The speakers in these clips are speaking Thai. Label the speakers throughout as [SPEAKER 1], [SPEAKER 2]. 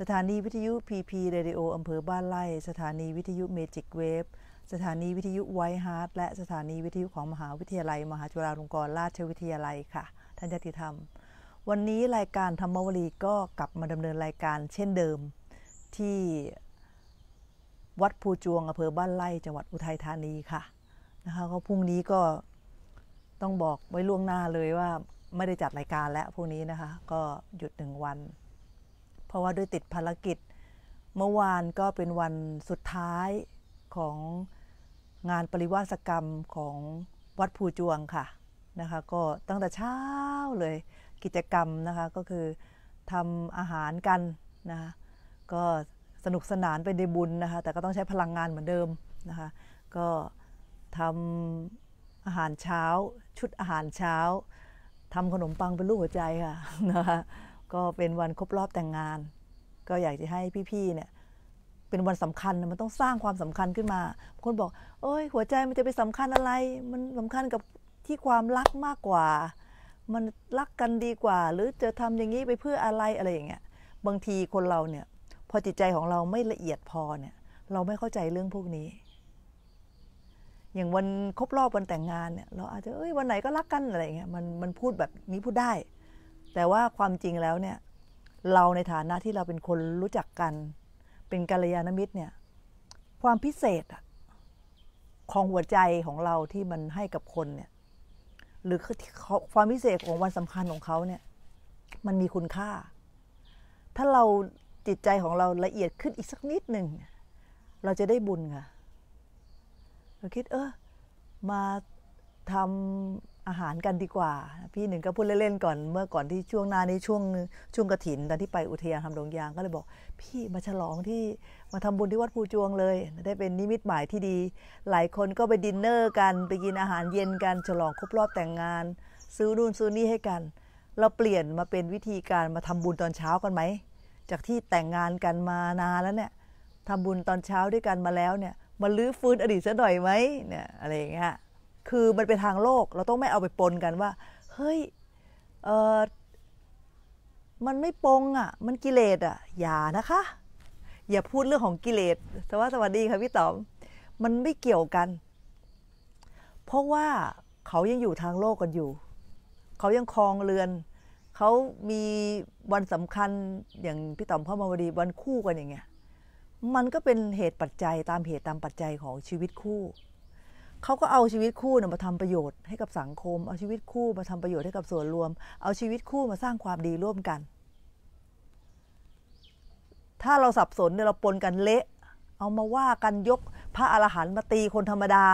[SPEAKER 1] สถานีวิทยุ PP Radio อำเภอบ้านไร่ สถานีวิทยุเมจิกเวฟสถานีวิทยุไวท์ฮาร์ดและสถานีวิทยุของมหาวิทยาลัย มหาจุฬาลงกรณราชวิทยาลัยค่ะ ท่านญาติธรรมวันนี้รายการธรรมวลีก็กลับมาดำเนินรายการเช่นเดิมที่วัดภูจวงอำเภอบ้านไร่ จังหวัดอุทัยธานีค่ะนะคะก็พรุ่งนี้ก็ต้องบอกไว้ล่วงหน้าเลยว่าไม่ได้จัดรายการแล้วพรุ่งนี้นะคะก็หยุดหนึ่งวันราะว่าด้วยติดภารกิจเมื่อวานก็เป็นวันสุดท้ายของงานปริวาสกรรมของวัดภูจวงค่ะนะคะ ก็ตั้งแต่เช้าเลยกิจกรรมนะคะก็คือทำอาหารกันนะคะก็สนุกสนานไปในบุญนะคะแต่ก็ต้องใช้พลังงานเหมือนเดิมนะคะก็ทำอาหารเช้าชุดอาหารเช้าทำขนมปังเป็นลูกหัวใจค่ะนะคะก็เป็นวันครบรอบแต่งงาน ก็อยากจะให้พี่ๆเนี่ย เป็นวันสำคัญมันต้องสร้างความสำคัญขึ้นมา คนบอกเอ้ยหัวใจมันจะไปสำคัญอะไร มันสำคัญกับที่ความรักมากกว่า มันรักกันดีกว่า หรือจะทำอย่างนี้ไปเพื่ออะไรอะไรอย่างเงี้ย บางทีคนเราเนี่ย พอจิตใจของเราไม่ละเอียดพอเนี่ย เราไม่เข้าใจเรื่องพวกนี้ อย่างวันครบรอบวันแต่งงานเนี่ยเราอาจจะเอ้ย วันไหนก็รักกันอะไรเงี้ยมันมันพูดแบบนี้พูดได้แต่ว่าความจริงแล้วเนี่ย เราในฐานะที่เราเป็นคนรู้จักกัน เป็นกัลยาณมิตรเนี่ย ความพิเศษของหัวใจของเราที่มันให้กับคนเนี่ย หรือความพิเศษของวันสำคัญของเขาเนี่ย มันมีคุณค่า ถ้าเราจิตใจของเราละเอียดขึ้นอีกสักนิดหนึ่งเราจะได้บุญค่ะเราคิด เออมาทำอาหารกันดีกว่า พี่หนึ่งก็พูดเล่นๆก่อนเมื่อก่อนที่ช่วงหน้านี้ช่วงช่วงกระถินตอนที่ไปอุทยานทำดงยางก็เลยบอกพี่มาฉลองที่มาทำบุญที่วัดภูจวงเลยได้เป็นนิมิตหมายที่ดี หลายคนก็ไปดินเนอร์กัน ไปกินอาหารเย็นกันฉลองครบรอบแต่งงาน ซื้อนู่นซื้อนี่ให้กันเราเปลี่ยนมาเป็นวิธีการมาทำบุญตอนเช้ากันไหมจากที่แต่งงานกันมานานแล้วเนี่ยทำบุญตอนเช้าด้วยกันมาแล้วเนี่ยมาลื้อฟื้นอดีตซะหน่อยไหมเนี่ยอะไรอย่างเงี้ยคือมันเป็นทางโลกเราต้องไม่เอาไปปนกันว่า เฮ้ย เออมันไม่ปงอ่ะมันกิเลสอ่ะอย่านะคะ อย่าพูดเรื่องของกิเลสสวัสสวัสดีค่ะพี่ต๋อม มันไม่เกี่ยวกัน เพราะว่าเขายังอยู่ทางโลกกันอยู่ เขายังคลองเรือน เขามีวันสำคัญอย่างพี่ต๋อมพ่อมาวดีวันคู่กันอย่างเงี้ยมันก็เป็นเหตุปัจจัยตามเหตุตามปัจจัยของชีวิตคู่เขาก็เอาชีวิตคู่มาทำประโยชน์ให้กับสังคม เอาชีวิตคู่ มาทำประโยชน์ให้กับส่วนรวม เอาชีวิตคู่มาสร้างความดีร่วมกัน ถ้าเราสับสนเนี่ยเราปนกันเละ เอามาว่ากันยกพระอรหันต์มาตีคนธรรมดา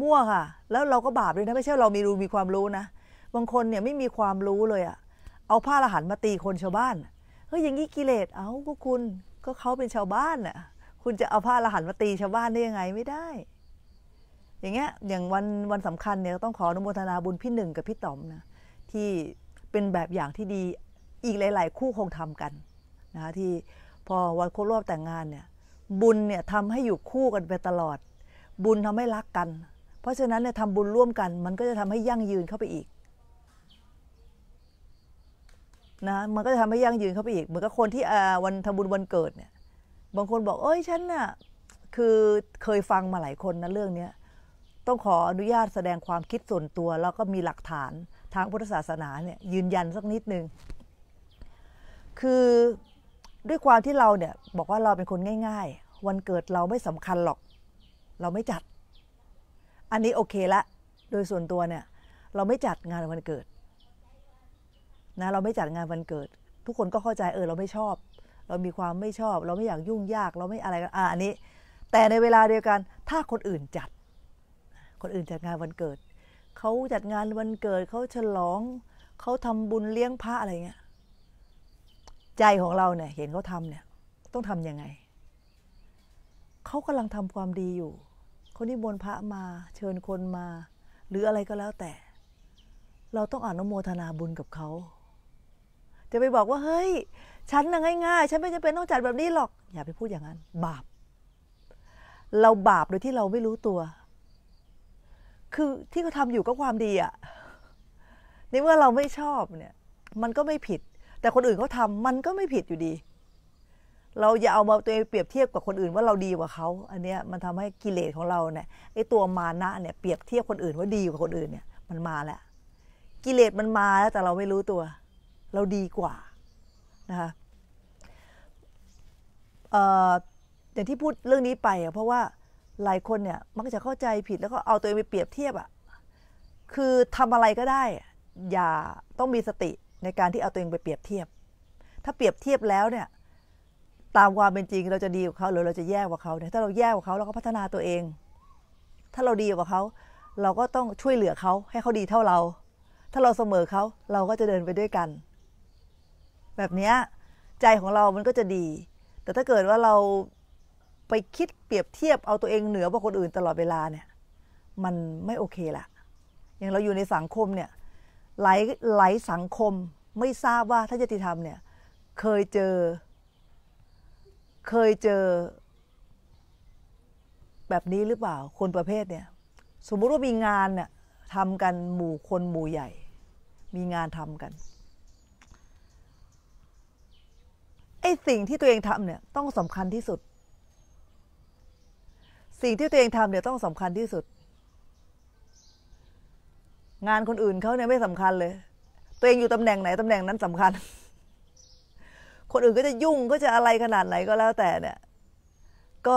[SPEAKER 1] มั่วค่ะ แล้วเราก็บาปด้วยนะ ไม่ใช่เรามีรู้มีความรู้นะ บางคนเนี่ยไม่มีความรู้เลยอะเอาพระอรหันต์มาตีคนชาวบ้าน เฮ้ยอย่างนี้กิเลส เอาก็คุณก็เขาเป็นชาวบ้านน่ะคุณจะเอาพระอรหันต์มาตีชาวบ้านได้ยังไงไม่ได้อย่างเงี้ย อย่างวันวันสำคัญเนี่ยต้องขออนุโมทนาบุญพี่หนึ่งกับพี่ต๋อมนะที่เป็นแบบอย่างที่ดีอีกหลาย ๆ คู่คงทำกันนะคะที่พอวันครบรอบแต่งงานเนี่ยบุญเนี่ยทำให้อยู่คู่กันไปตลอด บุญทำให้รักกัน เพราะฉะนั้นเนี่ยทำบุญร่วมกัน มันก็จะทำให้ยั่งยืนเข้าไปอีกนะมันก็จะทำให้ยั่งยืนเข้าไปอีกเหมือนกับคนที่วันทำบุญวันเกิดเนี่ยบางคนบอกเอ้ยฉันน่ะคือเคยฟังมาหลายคนนะเรื่องเนี้ยต้องขออนุญาตแสดงความคิดส่วนตัว แล้วก็มีหลักฐานทางพุทธศาสนาเนี่ยยืนยันสักนิดนึง คือด้วยความที่เราเนี่ยบอกว่าเราเป็นคนง่าย ๆ วันเกิดเราไม่สำคัญหรอก เราไม่จัด อันนี้โอเคละ โดยส่วนตัวเนี่ย เราไม่จัดงานวันเกิดนะเราไม่จัดงานวันเกิด ทุกคนก็เข้าใจเออเราไม่ชอบ เรามีความไม่ชอบ เราไม่อยากยุ่งยากเราไม่อะไรอ่ะอันนี้ แต่ในเวลาเดียวกันถ้าคนอื่นจัดคนอื่นจัดงานวันเกิด เขาจัดงานวันเกิด เขาฉลอง เขาทำบุญเลี้ยงพระอะไรเงี้ย ใจของเราเนี่ย เห็นเขาทาเนี่ย ต้องทํำยังไง เขากำลังทำความดีอยู่ คนที่บนพระมา เชิญคนมา หรืออะไรก็แล้วแต่ เราต้องอนุโมทนาบุญกับเขา จะไปบอกว่า เฮ้ย ฉันนะง่าย ๆ ฉันไม่จำเป็นต้องจัดแบบนี้หรอก อย่าไปพูดอย่างนั้น บาป เราบาปโดยที่เราไม่รู้ตัวคือที่เขาทาอยู่ก็ความดีอะในเมื่อเราไม่ชอบเนี่ย มันก็ไม่ผิด แต่คนอื่นเขาทามันก็ไม่ผิดอยู่ดี เราอย่าเอามาตัวเองเปรียบเทียบกับคนอื่นว่าเราดีกว่าเขาอันเนี้ย มันทำให้กิเลสของเราเนี่ยไอตัวมานะ เนี่ยเปรียบเทียบคนอื่นว่าดีกว่าคนอื่นเนี่ย มันมาและ กิเลสมันมาแล้ว แต่เราไม่รู้ตัว เราดีกว่านะคะอย่างที่พูดเรื่องนี้ไปอะเพราะว่าหลายคนเนี่ย มักจะเข้าใจผิดแล้วก็เอาตัวเองไปเปรียบเทียบอะคือทำอะไรก็ได้ อย่าต้องมีสติในการที่เอาตัวเองไปเปรียบเทียบ ถ้าเปรียบเทียบแล้วเนี่ย ตามความเป็นจริงเราจะดีกว่าเขาหรือเราจะแย่กว่าเขาเนี่ยถ้าเราแย่กว่าเขาเราก็พัฒนาตัวเอง ถ้าเราดีกว่าเขา เราก็ต้องช่วยเหลือเขาให้เขาดีเท่าเรา ถ้าเราเสมอเขา เราก็จะเดินไปด้วยกัน แบบนี้ใจของเรามันก็จะดี แต่ถ้าเกิดว่าเราไปคิดเปรียบเทียบเอาตัวเองเหนือกว่าคนอื่นตลอดเวลาเนี่ย มันไม่โอเคละอย่างเราอยู่ในสังคมเนี่ยหลายหลายสังคมไม่ทราบว่าถ้าจติธรรมเนี่ย เคยเจอ เคยเจอแบบนี้หรือเปล่าคนประเภทเนี่ย สมมุติว่ามีงานเนี่ยทำกันหมู่คนหมู่ใหญ่ มีงานทำกันไอสิ่งที่ตัวเองทำเนี่ยต้องสำคัญที่สุดสิ่งที่ตัวเองทำเนี่ยต้องสำคัญที่สุด งานคนอื่นเขาเนี่ยไม่สำคัญเลย ตัวเองอยู่ตำแหน่งไหนตำแหน่งนั้นสำคัญ คนอื่นก็จะยุ่งก็จะอะไรขนาดไหนก็แล้วแต่เนี่ย ก็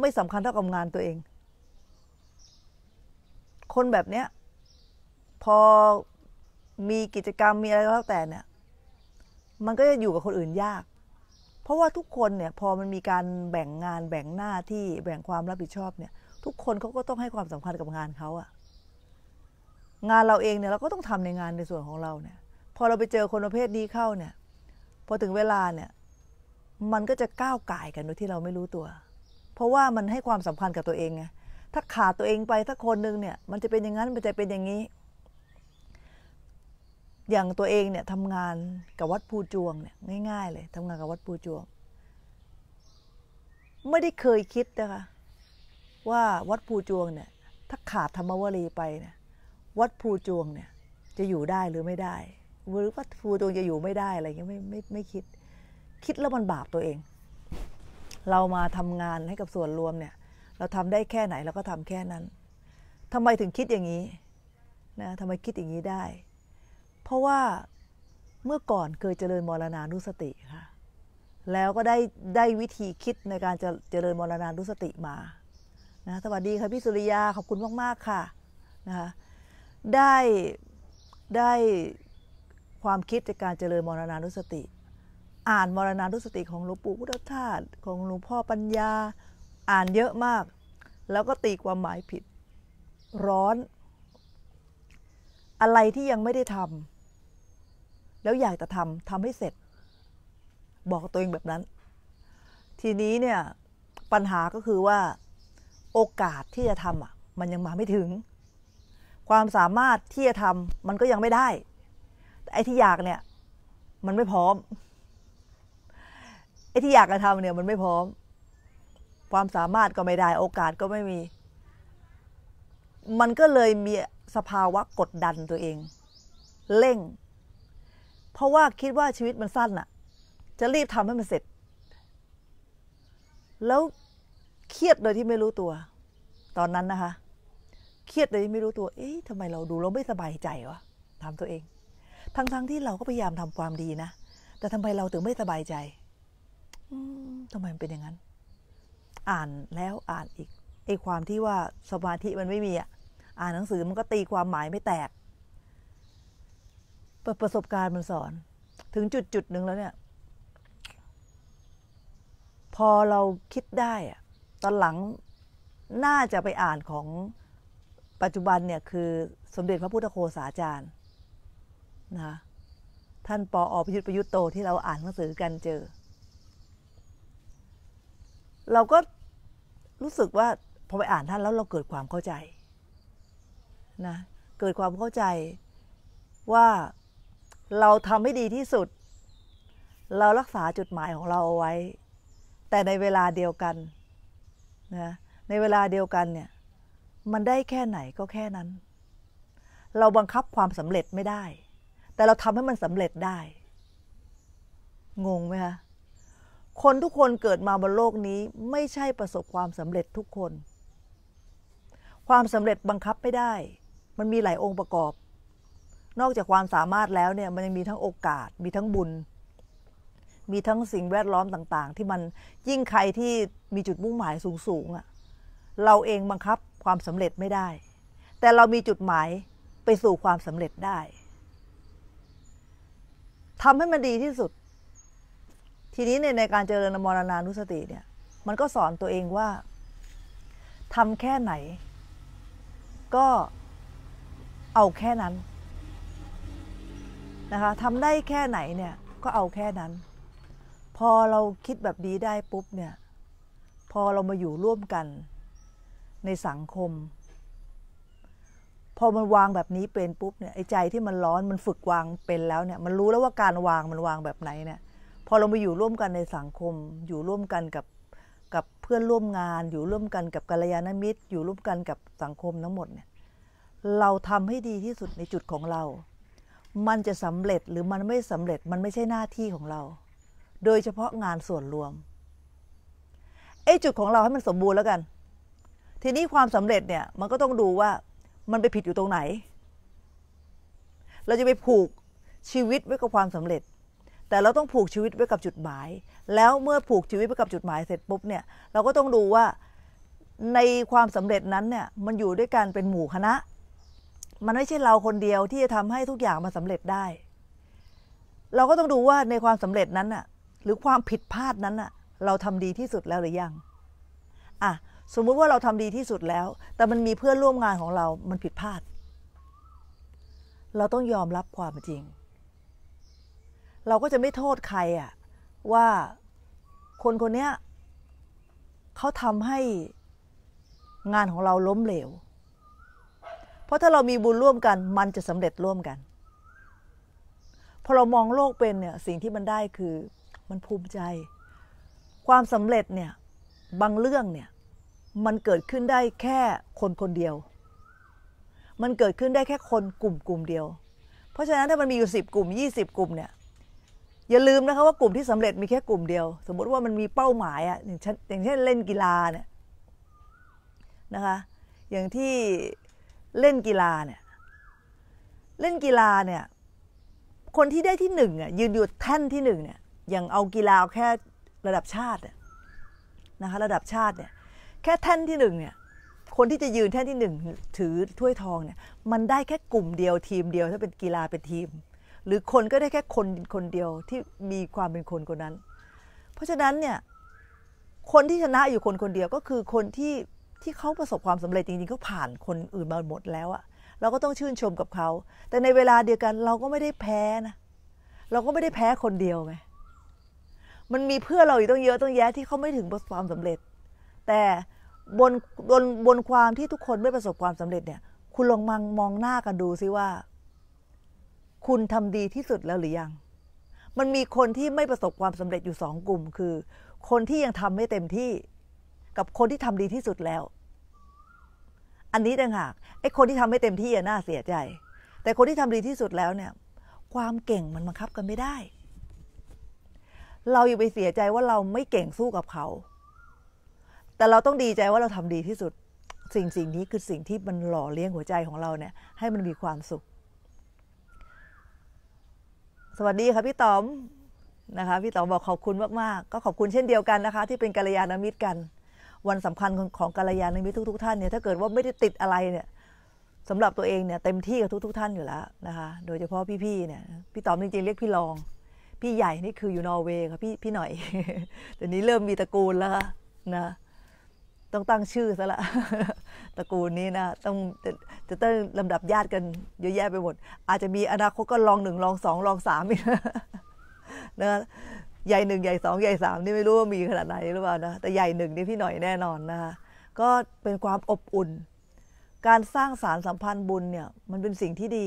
[SPEAKER 1] ไม่สำคัญเท่ากับงานตัวเอง คนแบบเนี้ยพอมีกิจกรรมมีอะไรก็แล้วแต่เนี่ย มันก็จะอยู่กับคนอื่นยากเพราะว่าทุกคนเนี่ยพอมันมีการแบ่งงานแบ่งหน้าที่แบ่งความรับผิดชอบเนี่ย ทุกคนเขาก็ต้องให้ความสำคัญกับงานเขาอะงานเราเองเนี่ยเราก็ต้องทำในงานในส่วนของเราเนี่ย พอเราไปเจอคนประเภทนี้เข้าเนี่ย พอถึงเวลาเนี่ย มันก็จะก้าวไก่กันโดยที่เราไม่รู้ตัว เพราะว่ามันให้ความสำคัญกับตัวเองไงถ้าขาดตัวเองไปถ้าคนนึงเนี่ย มันจะเป็นอย่างนั้นมันจะเป็นอย่างนี้อย่างตัวเองเนี่ยทำงานกับวัดภูจวงเนี่ยง่ายๆเลยทำงานกับวัดภูจวงไม่ได้เคยคิดนะคะว่าวัดภูจวงเนี่ย ถ้าขาดธรรมวรีไปเนี่ยวัดภูจวงเนี่ยจะอยู่ได้หรือไม่ได้ หรือวัดภูจวงจะอยู่ไม่ได้อะไรเงี้ยไม่ไม่ไม่คิด คิดแล้วมันบาปตัวเอง เรามาทำงานให้กับส่วนรวมเนี่ย เราทำได้แค่ไหนเราก็ทำแค่นั้น ทำไมถึงคิดอย่างนี้นะทำไมคิดอย่างนี้ได้เพราะว่าเมื่อก่อนเคยเจริญมรณานุสติค่ะ แล้วก็ได้ได้วิธีคิดในการจะเจริญมรณานุสติมา นะสวัสดีค่ะพี่สุริยาขอบคุณมาก ๆค่ะนะคะได้ได้ความคิดในการเจริญมรณานุสติ อ่านมรณานุสติของหลวงปู่พุทธทาสของหลวงพ่อปัญญา อ่านเยอะมาก แล้วก็ตีความหมายผิด ร้อน อะไรที่ยังไม่ได้ทำแล้วอยากจะทำทำให้เสร็จ บอกตัวเองแบบนั้น ทีนี้เนี่ย ปัญหาก็คือว่า โอกาสที่จะทำอ่ะ มันยังมาไม่ถึง ความสามารถที่จะทำมันก็ยังไม่ได้ไอ้ที่อยากเนี่ย มันไม่พร้อมไอ้ที่อยากจะทำเนี่ย มันไม่พร้อม ความสามารถก็ไม่ได้ โอกาสก็ไม่มี มันก็เลยมีสภาวะกดดันตัวเองเร่งเพราะว่าคิดว่าชีวิตมันสั้นอะจะรีบทำให้มันเสร็จ แล้ว เครียดโดยที่ไม่รู้ตัว ตอนนั้นนะคะ เครียดโดยที่ไม่รู้ตัว เอ๊ะทำไมเราดูเราไม่สบายใจวะถามตัวเอง ทั้งๆทที่เราก็พยายามทำความดีนะ แต่ทำไมเราถึงไม่สบายใจทำไมมันเป็นอย่างนั้น อ่านแล้วอ่านอีกไอ้ความที่ว่าสมาธิมันไม่มีอ่ะ อ่านหนังสือมันก็ตีความหมายไม่แตกประประสบการณ์มันสอนถึงจุดจุดหนึ่งแล้วเนี่ย พอเราคิดได้อะตอนหลังน่าจะไปอ่านของปัจจุบันเนี่ยคือสมเด็จพระพุทธโฆษาจารย์นะ ท่านปออพยุทธประยุทธ์โต ที่เราอ่านหนังสือกันเจอ เราก็รู้สึกว่า พอไปอ่านท่านแล้วเราเกิดความเข้าใจนะเกิดความเข้าใจว่าเราทำให้ดีที่สุด เรารักษาจุดหมายของเราเอาไว้ แต่ในเวลาเดียวกันนะในเวลาเดียวกันเนี่ย มันได้แค่ไหนก็แค่นั้น เราบังคับความสำเร็จไม่ได้ แต่เราทำให้มันสำเร็จได้ งงไหมคะคนทุกคนเกิดมาบนโลกนี้ไม่ใช่ประสบความสำเร็จทุกคน ความสำเร็จบังคับไม่ได้ มันมีหลายองค์ประกอบนอกจากความสามารถแล้วเนี่ยมันยังมีทั้งโอกาสมีทั้งบุญ มีทั้งสิ่งแวดล้อมต่าง ๆ ที่มันยิ่งใครที่มีจุดมุ่งหมายสูงๆอะ่ะเราเองบังคับความสำเร็จไม่ได้ แต่เรามีจุดหมายไปสู่ความสำเร็จได้ทำให้มันดีที่สุด ทีนี้ในในการเจริญมรณานุสติเนี่ย มันก็สอนตัวเองว่าทำแค่ไหน ก็เอาแค่นั้นนะคะทำได้แค่ไหนเนี่ยก็เอาแค่นั้น พอเราคิดแบบนี้ได้ปุ๊บเนี่ย พอเรามาอยู่ร่วมกันในสังคม พอมันวางแบบนี้เป็นปุ๊บเนี่ยไอ้ใจที่มันร้อนมันฝึกวางเป็นแล้วเนี่ยมันรู้แล้วว่าการวางมันวางแบบไหนเนี่ย พอเรามาอยู่ร่วมกันในสังคม อยู่ร่วมกันกับกับเพื่อนร่วมงาน อยู่ร่วมกันกับกัลยาณมิตร อยู่ร่วมกันกับสังคมทั้งหมดเนี่ยเราทำให้ดีที่สุดในจุดของเรามันจะสำเร็จหรือมันไม่สำเร็จมันไม่ใช่หน้าที่ของเรา โดยเฉพาะงานส่วนรวมไอ้จุดของเราให้มันสมบูรณ์แล้วกัน ทีนี้ความสำเร็จเนี่ยมันก็ต้องดูว่ามันไปผิดอยู่ตรงไหน เราจะไปผูกชีวิตไว้กับความสำเร็จ แต่เราต้องผูกชีวิตไว้กับจุดหมาย แล้วเมื่อผูกชีวิตไว้กับจุดหมาย เสร็จปุ๊บเนี่ยเราก็ต้องดูว่าในความสำเร็จนั้นเนี่ยมันอยู่ด้วยกันเป็นหมู่คณะมันไม่ใช่เราคนเดียวที่จะทำให้ทุกอย่างมาสำเร็จได้ เราก็ต้องดูว่าในความสำเร็จนั้นน่ะ หรือความผิดพลาดนั้นน่ะ เราทำดีที่สุดแล้วหรือยัง อ่ะสมมุติว่าเราทำดีที่สุดแล้ว แต่มันมีเพื่อนร่วมงานของเรา มันผิดพลาด เราต้องยอมรับความจริง เราก็จะไม่โทษใครอ่ะ ว่าคนคนเนี้ยเขาทำให้งานของเราล้มเหลวเพราะถ้าเรามีบุญร่วมกันมันจะสำเร็จร่วมกันพอเรามองโลกเป็นเนี่ยสิ่งที่มันได้คือมันภูมิใจความสำเร็จเนี่ยบางเรื่องเนี่ย มันเกิดขึ้นได้แค่คนคนเดียว มันเกิดขึ้นได้แค่คนกลุ่มกลุ่มเดียว เพราะฉะนั้นถ้ามันมีอยู่สิบกลุ่มยี่สิบกลุ่มเนี่ย อย่าลืมนะคะว่ากลุ่มที่สำเร็จมีแค่กลุ่มเดียว สมมติว่ามันมีเป้าหมายอะอย่างเช่นอย่างเช่นเล่นกีฬาเนี่ยนะคะ อย่างที่เล่นกีฬาเนี่ย เล่นกีฬาเนี่ย คนที่ได้ที่หนึ่งอ่ะยืนอยู่แท่นที่หนึ่งเนี่ย อย่างเอากีฬาแค่ระดับชาตินะคะระดับชาติเนี่ย แค่แท่นที่หนึ่งเนี่ย คนที่จะยืนแท่นที่หนึ่งถือถ้วยทองเนี่ย มันได้แค่กลุ่มเดียวทีมเดียวถ้าเป็นกีฬาเป็นทีม หรือคนก็ได้แค่คนคนเดียวที่มีความเป็นคนคนนั้น เพราะฉะนั้นเนี่ยคนที่ชนะอยู่คนคนเดียวก็คือคนที่ที่เขาประสบความสำเร็จจริงๆเขาผ่านคนอื่นมาหมดแล้วอะเราก็ต้องชื่นชมกับเขา แต่ในเวลาเดียวกัน เราก็ไม่ได้แพ้นะเราก็ไม่ได้แพ้คนเดียวไงมันมีเพื่อเราอีกต้องเยอะต้องแยะ ที่เขาไม่ถึงประสบความสำเร็จ แต่บนบนบนความที่ทุกคนไม่ประสบความสำเร็จเนี่ย คุณลองมองมองหน้ากันดูซิว่า คุณทำดีที่สุดแล้วหรือยัง มันมีคนที่ไม่ประสบความสำเร็จอยู่สองกลุ่ม คือ คนที่ยังทำไม่เต็มที่กับคนที่ทำดีที่สุดแล้ว อันนี้ต่างหากไอ้คนที่ทำไม่เต็มที่อน่าเสียใจ แต่คนที่ทำดีที่สุดแล้วเนี่ย ความเก่งมันบังคับกันไม่ได้ เราอย่าไปเสียใจว่าเราไม่เก่งสู้กับเขา แต่เราต้องดีใจว่าเราทำดีที่สุด สิ่งสิ่งนี้คือสิ่งที่มันหล่อเลี้ยงหัวใจของเราเนี่ย ให้มันมีความสุข สวัสดีค่ะพี่ต๋อมนะคะพี่ต๋อมบอกขอบคุณมากๆก็ขอบคุณเช่นเดียวกันนะคะ ที่เป็นกัลยาณมิตรกันวันสำคัญของกาลยานมิตรทุกๆท่านเนี่ยถ้าเกิดว่าไม่ได้ติดอะไรเนี่ยสำหรับตัวเองเนี่ยเต็มที่กับทุก ๆ ท่านอยู่แล้วนะคะโดยเฉพาะพี่ๆเนี่ยพี่ตอมจริงๆเรียกพี่รอง พี่ใหญ่นี่คืออยู่นอร์เวย์ค่ะพี่พี่หน่อยเดี๋ยวนี้เริ่มมีตระกูลแล้วนะต้องตั้งชื่อซะละ ตระกูลนี้นะต้องจะต้องลำดับญาติกันเยอะแยะไปหมดอาจจะมีอนาคตก็รองหนึ่งรองสองรองสามนะใหญ่หนึ่งใหญ่สองใหญ่สามนี่ไม่รู้ว่ามีขนาดไหนหรือเปล่านะแต่ใหญ่หนึ่งนี่พี่หน่อยแน่นอนนะคะก็เป็นความอบอุ่น การสร้างสารสัมพันธ์บุญเนี่ย มันเป็นสิ่งที่ดี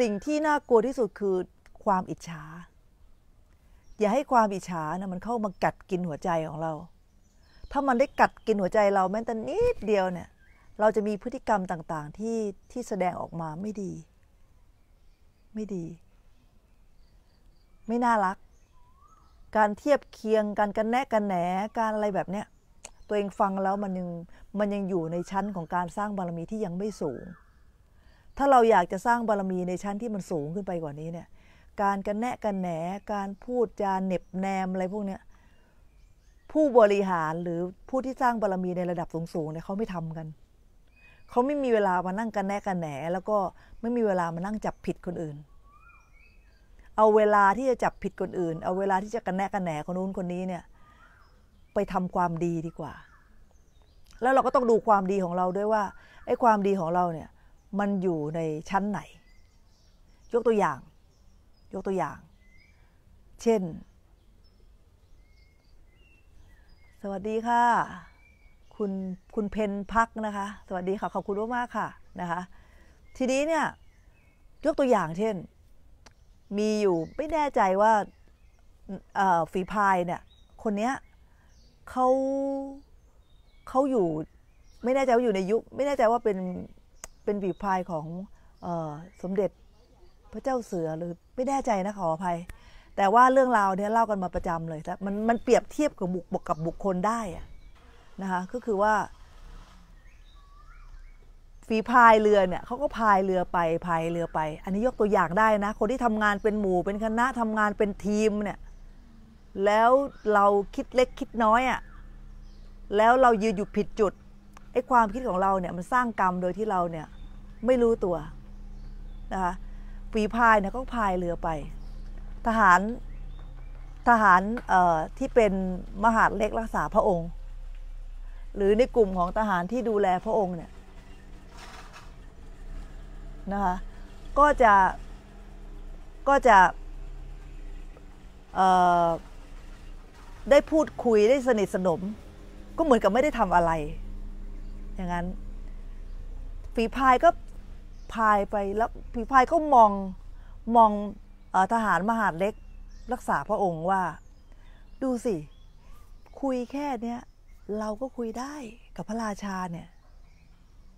[SPEAKER 1] สิ่งที่น่ากลัวที่สุดคือความอิจฉาอย่าให้ความอิจฉานะมันเข้ามากัดกินหัวใจของเรา ถ้ามันได้กัดกินหัวใจเรา แม้แต่นิดเดียวเนี่ย เราจะมีพฤติกรรมต่างๆ ที่ที่แสดงออกมาไม่ดี ไม่ดีไม่น่ารัก การเทียบเคียงการกันแนะกันแหน การอะไรแบบเนี้ย ตัวเองฟังแล้วมันยัง มันยังอยู่ในชั้นของการสร้างบารมีที่ยังไม่สูง ถ้าเราอยากจะสร้างบารมีในชั้นที่มันสูงขึ้นไปกว่านี้เนี่ย การกันแนะกันแหนการพูดจาเน็บแนมอะไรพวกเนี้ย ผู้บริหารหรือผู้ที่สร้างบารมีในระดับสูงๆเนี่ยเขาไม่ทำกัน เขาไม่มีเวลามานั่งกันแนะกันแหนแล้วก็ไม่มีเวลามานั่งจับผิดคนอื่นเอาเวลาที่จะจับผิดคนอื่น เอาเวลาที่จะกันแนกันแหนคนนู้นคนนี้เนี่ยไปทำความดีดีกว่า แล้วเราก็ต้องดูความดีของเราด้วยว่าไอ้ความดีของเราเนี่ย มันอยู่ในชั้นไหน ยกตัวอย่าง ยกตัวอย่าง เช่น สวัสดีค่ะ คุณคุณเพนพักนะคะ สวัสดีค่ะขอบคุณมากๆค่ะนะคะ ทีนี้เนี่ย ยกตัวอย่างเช่นมีอยู่ไม่แน่ใจว่าฝีพายเนี่ย คนเนี้ยเขาเขาอยู่ ไม่แน่ใจว่าอยู่ในยุคไม่แน่ใจว่าเป็นเป็นฝีพายของอสมเด็จพระเจ้าเสือหรือไม่แน่ใจนะขออภัย แต่ว่าเรื่องราวเนี่ยเล่ากันมาประจำเลยมันมันเปรียบเทียบกับบุคกับบุคคลได้นะคะก็คือว่าฝีพายเรือเนี่ยเขาก็พายเรือไปพายเรือไป อันนี้ยกตัวอย่างได้นะคนที่ทำงานเป็นหมู่เป็นคณะทำงานเป็นทีมเนี่ยแล้วเราคิดเล็กคิดน้อยอะ่ะแล้วเรายืนอยู่ผิดจุดไอ้ความคิดของเราเนี่ยมันสร้างกรรมโดยที่เราเนี่ยไม่รู้ตัวนะคะฝีพายเนี่ยก็พายเรือไป ทหารทหารที่เป็นมหาดเล็กรักษาพระองค์ หรือในกลุ่มของทหารที่ดูแลพระองค์เนี่ยนะคะก็จะก็จะได้พูดคุยได้สนิทสนม ก็เหมือนกับไม่ได้ทำอะไร อย่างนั้นฝีพายก็พายไปแล้วฝีพายก็มองมองอทหารมหาดเล็กรักษาพระองค์ว่า ดูสิคุยแค่เนี้ยเราก็คุยได้กับพระราชาเนี่ย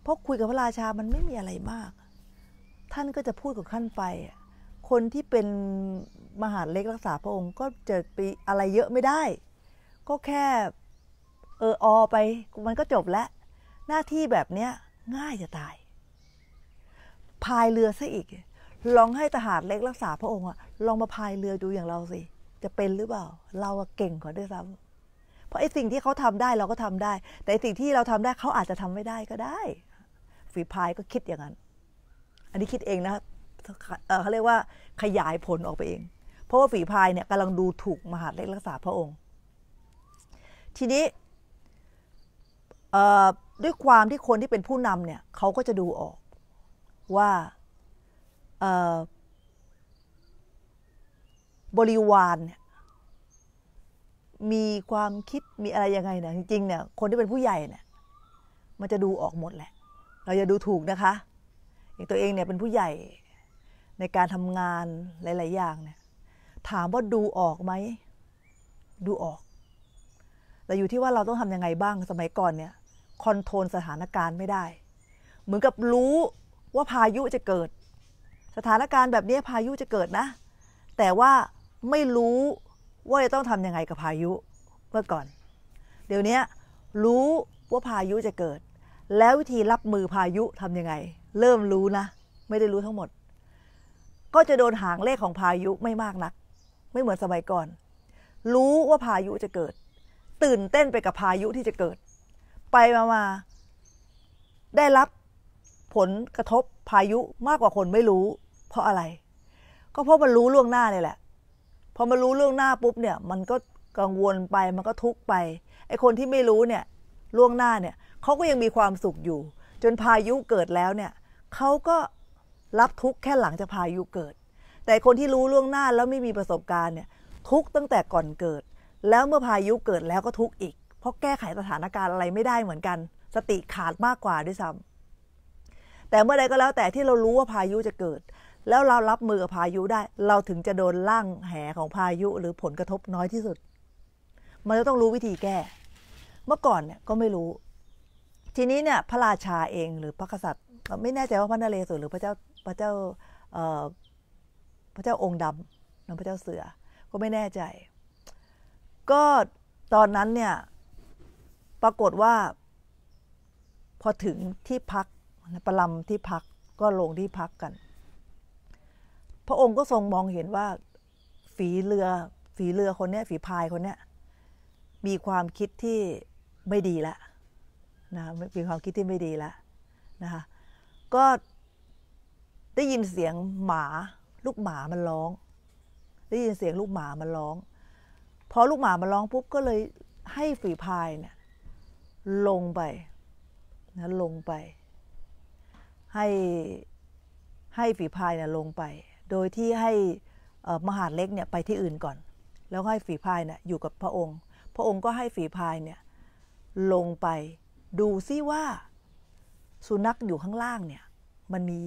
[SPEAKER 1] เพราะคุยกับพระราชา มันไม่มีอะไรมากท่านก็จะพูดกับขั้นไป คนที่เป็นมหาเล็กรักษาพระองค์ก็จะไปอะไรเยอะไม่ได้ ก็แค่เอออไปมันก็จบแล้วหน้าที่แบบเนี้ยง่ายจะตาย พายเรือซะอีก ลองให้ทหารเล็กรักษาพระองค์อะลองมาพายเรือดูอย่างเราสิ จะเป็นหรือเปล่า เราเก่งกว่าด้วยซ้ำเพราะไอ้สิ่งที่เขาทำได้เราก็ทำได้ แต่สิ่งที่เราทำได้เขาอาจจะทำไม่ได้ก็ได้ฝีพายก็คิดอย่างนั้นอันนี้คิดเองนะเขาเรียกว่า ขยายผลออกไปเอง เพราะว่าฝีพายเนี่ยกำลังดูถูกมหาเล็กรักษาพระองค์ ทีนี้ด้วยความที่คนที่เป็นผู้นำเนี่ยเขาก็จะดูออกว่าบริวารเนี่ยมีความคิดมีอะไรยังไงเนี่ยจริงๆ เนี่ย คนที่เป็นผู้ใหญ่เนี่ย มันจะดูออกหมดแหละ เราอย่าดูถูกนะคะอย่างตัวเองเนี่ยเป็นผู้ใหญ่ในการทำงานหลายๆ อย่างเนี่ยถามว่าดูออกไหมดูออก แต่อยู่ที่ว่าเราต้องทำยังไงบ้างสมัยก่อนเนี่ย คอนโทรลสถานการณ์ไม่ได้เหมือนกับรู้ว่าพายุจะเกิด สถานการณ์แบบนี้พายุจะเกิดนะ แต่ว่าไม่รู้ว่าจะต้องทำยังไงกับพายุเมื่อก่อน เดี๋ยวนี้รู้ว่าพายุจะเกิด แล้ววิธีรับมือพายุทำยังไงเริ่มรู้นะไม่ได้รู้ทั้งหมด ก็จะโดนหางเลขของพายุไม่มากนัก ไม่เหมือนสมัยก่อน รู้ว่าพายุจะเกิด ตื่นเต้นไปกับพายุที่จะเกิด ไปมามาได้รับผลกระทบพายุมากกว่าคนไม่รู้ เพราะอะไรก็เพราะมันรู้ล่วงหน้าเลยแหละ พอมันรู้ล่วงหน้าปุ๊บเนี่ย มันก็กังวลไปมันก็ทุกไปไอคนที่ไม่รู้เนี่ย ล่วงหน้าเนี่ยเขาก็ยังมีความสุขอยู่ จนพายุเกิดแล้วเนี่ยเขาก็รับทุกข์แค่หลังจากพายุเกิด แต่คนที่รู้ล่วงหน้าแล้วไม่มีประสบการณ์เนี่ย ทุกตั้งแต่ก่อนเกิด แล้วเมื่อพายุเกิดแล้วก็ทุกข์อีก เพราะแก้ไขสถานการณ์อะไรไม่ได้เหมือนกัน สติขาดมากกว่าด้วยซ้ำแต่เมื่อใดก็แล้วแต่ที่เรารู้ว่าพายุจะเกิด แล้วเรารับมือกับพายุได้ เราถึงจะโดนล่างแหของพายุหรือผลกระทบน้อยที่สุด มันจะต้องรู้วิธีแก้ เมื่อก่อนเนี่ยก็ไม่รู้ ทีนี้เนี่ย พระราชาเองหรือพระกษัตริย์ไม่แน่ใจว่าพระนเรศวรหรือพระเจ้าพระเจ้าพระเจ้าองค์ดำนอพระเจ้าเสือ ก็ไม่แน่ใจ ก็ตอนนั้นเนี่ย ปรากฏว่า พอถึงที่พักประลาที่พักก็ลงที่พักกัน พระองค์ก็ทรงมองเห็นว่า ฝีเรือ ฝีเรือคนเนี้ยฝีพายคนเนี้ยมีความคิดที่ไม่ดีละนะมีความคิดที่ไม่ดีละนะคะก็ได้ยินเสียงหมาลูกหมามันร้อง ได้ยินเสียงลูกหมามันร้อง พอลูกหมามันร้องปุ๊บก็เลยให้ฝีพายเนี่ยลงไปนะลงไป ให้ให้ฝีพายเนี่ยลงไป โดยที่ให้มหาดเล็กเนี่ยไปที่อื่นก่อน แล้วให้ฝีพายเนี่ยอยู่กับพระองค์ พระองค์ก็ให้ฝีพายเนี่ยลงไปดูซิว่าสุนัขอยู่ข้างล่างเนี่ยมันมี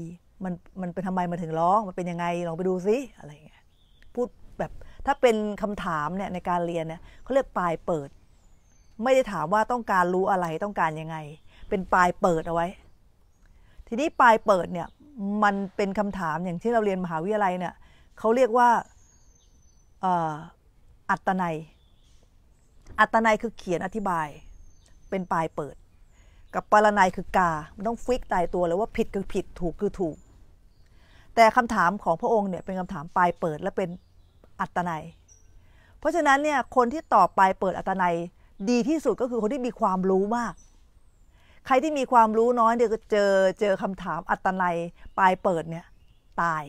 [SPEAKER 1] มันมันเป็นทำไมมาถึงร้องมันเป็นยังไง ลองไปดูซิอะไรเงี้ยพูดแบบถ้าเป็นคำถามเนี่ยในการเรียนเนี่ย เขาเรียกปลายเปิด ไม่ได้ถามว่าต้องการรู้อะไรต้องการยังไง เป็นปลายเปิดเอาไว้ ทีนี้ปลายเปิดเนี่ย มันเป็นคำถามอย่างที่เราเรียนมหาวิทยาลัยเนี่ย เขาเรียกว่าอัตนัย อัตนัยคือเขียนอธิบาย เป็นปลายเปิดกับปารนัยคือกาม่ต้องฟิกตายตัวเลยว่าผิดคือผิดถูกคือถูก แต่คำถามของพระองค์เนี่ยเป็นคำถาม ปลายเปิดและเป็นอัตนัย เพราะฉะนั้นเนี่ยคนที่ตอบปลายเปิดอัตนัยดีที่สุดก็คือคนที่มีความรู้มาก ใครที่มีความรู้น้อยเดี๋ยวเจอเจอคำถามอัตนัยปลายเปิดเนี่ย ตาย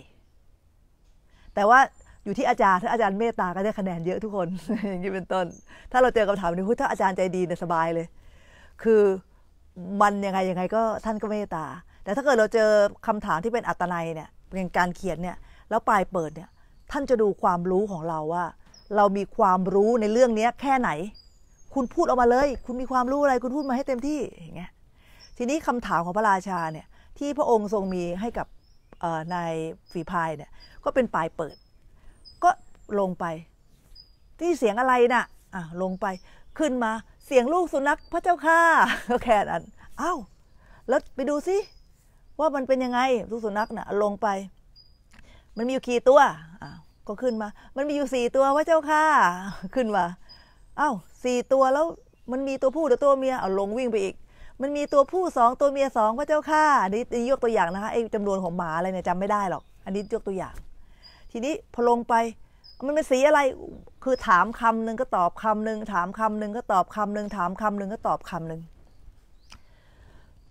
[SPEAKER 1] แต่ว่าอยู่ที่อาจารย์ถ้าอาจารย์เมตตาก็ได้คะแนนเยอะทุกคนอย่างนี้เป็นต้น ถ้าเราเจอคำถามนี้ถ้าอาจารย์ใจดีเนี่ยสบายเลย คือมันยังไงยังไงก็ท่านก็เมตตา แต่ถ้าเกิดเราเจอคำถามที่เป็นอัตนัยเนี่ยเป็นการเขียนเนี่ยแล้วปลายเปิดเนี่ยท่านจะดูความรู้ของเราว่าเรามีความรู้ในเรื่องนี้แค่ไหน คุณพูดออกมาเลย คุณมีความรู้อะไรคุณพูดมาให้เต็มที่อย่างเงี้ย ทีนี้คำถามของพระราชาเนี่ย ที่พระองค์ทรงมีให้กับนายฝีพายเนี่ย ก็เป็นปลายเปิด ก็ลงไปที่เสียงอะไรนะ่ะอ่ะลงไปขึ้นมาเสียงลูกสุนัขพระเจ้าค่ะแค่นั้นอ้าวแล้วไปดูสิว่ามันเป็นยังไงลูกสุนัขนะ่ะ ลงไป มันมีอยู่กี่ตัวอ้าวก็ขึ้นมา มันมีอยู่สี่ตัวพระเจ้าค่ะขึ้นมาอ้าวสี่ตัวแล้วมันมีตัวผู้หรือตัวเมียเอาลงวิ่งไปอีก มันมีตัวผู้สองตัวเมียสองพระเจ้าค่ะอันนี้ยกตัวอย่างนะคะไอ้จำนวนของหมาอะไรเนี่ยจำไม่ได้หรอก อันนี้ยกตัวอย่าง ทีนี้พอลงไปมันเป็นสีอะไร คือถามคำหนึ่งก็ตอบคำหนึ่งถามคำหนึ่งก็ตอบคำหนึ่งถามคำหนึ่งก็ตอบคำหนึ่ง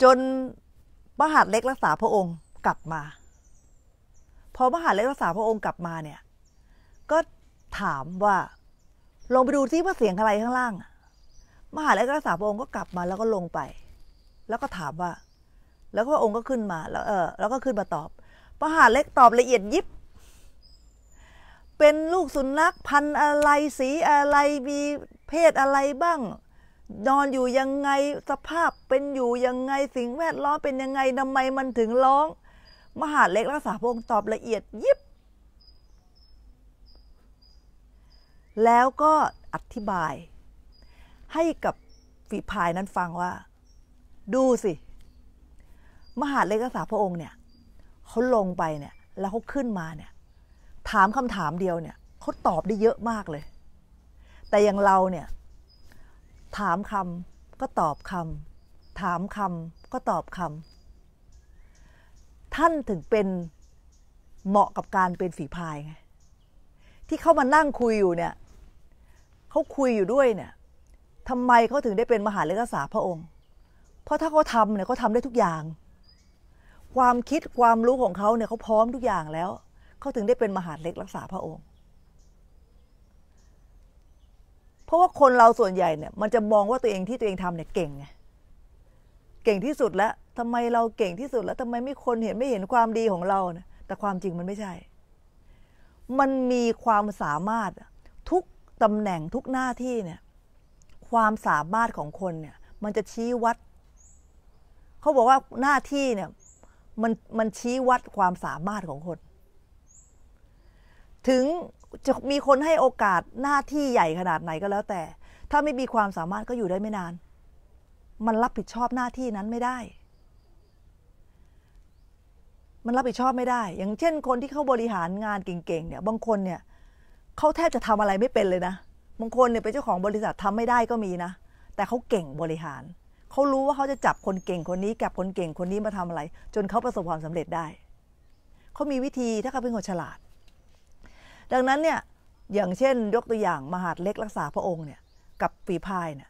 [SPEAKER 1] จนมหาดเล็กรักษาพระองค์กลับมา พอมหาดเล็กรักษาพระองค์กลับมาเนี่ย ก็ถามว่า ลงไปดูที่ว่าเสียงอะไรข้างล่าง มหาเล็กรักษาพระองค์ก็กลับมาแล้วก็ลงไป แล้วก็ถามว่า แล้วก็พระองค์ก็ขึ้นมา แล้ว เออแล้วก็ขึ้นมาตอบ มหาเล็กตอบละเอียดยิบเป็นลูกสุนัข พันธ์อะไรสีอะไรมีเพศอะไรบ้าง นอนอยู่ยังไงสภาพเป็นอยู่ยังไงสิ่งแวดล้อมเป็นยังไงทำไมมันถึงร้อง มหาเล็กรักษาพงตอบละเอียดยิบ แล้วก็อธิบาย ให้กับฝีพายนั้นฟังว่า ดูสิ มหาเล็กรักษาพระองค์เนี่ยเขาลงไปเนี่ย แล้วเขาขึ้นมาเนี่ยถามคำถามเดียวเนี่ยเขาตอบได้เยอะมากเลย แต่อย่างเราเนี่ย ถามคำก็ตอบคำถามคำก็ตอบคำท่านถึงเป็นเหมาะกับการเป็นฝีพายไงที่เขามานั่งคุยอยู่เนี่ยเขาคุยอยู่ด้วยเนี่ยทำไมเขาถึงได้เป็นมหาเลขาสาพระองค์ เพราะถ้าเขาทำเนี่ยเขาทำได้ทุกอย่าง ความคิดความรู้ของเขาเนี่ยเขาพร้อมทุกอย่างแล้วเขาถึงได้เป็นมหาเล็กรักษาพระองค์ เพราะว่าคนเราส่วนใหญ่เนี่ย มันจะมองว่าตัวเองที่ตัวเองทำเนี่ยเก่งไง เก่งที่สุดแล้วทำไมเราเก่งที่สุดแล้วทำไมไม่คนเห็นไม่เห็นความดีของเราเนี่ยแต่ความจริงมันไม่ใช่ มันมีความสามารถ ทุกตำแหน่งทุกหน้าที่เนี่ย ความสามารถของคนเนี่ย มันจะชี้วัด เขาบอกว่าหน้าที่เนี่ย มันมันชี้วัดความสามารถของคนถึงจะมีคนให้โอกาสหน้าที่ใหญ่ขนาดไหนก็แล้วแต่ถ้าไม่มีความสามารถก็อยู่ได้ไม่นาน มันรับผิดชอบหน้าที่นั้นไม่ได้ มันรับผิดชอบไม่ได้ อย่างเช่น คนที่เข้าบริหารงานเก่งๆเนี่ย บางคนเนี่ยเขาแทบจะทำอะไรไม่เป็นเลยนะบางคนเนี่ยเป็นเจ้าของบริษัททำไม่ได้ก็มีนะ แต่เขาเก่งบริหารเขารู้ว่าเขาจะจับคนเก่งคนนี้กับคนเก่งคนนี้มาทำอะไร จนเขาประสบความสำเร็จได้เขามีวิธีถ้าเขาเป็นคนฉลาดดังนั้นเนี่ยอย่างเช่น ยกตัวอย่างมหาดเล็กรักษาพระองค์เนี่ยกับฝีพายเนี่ย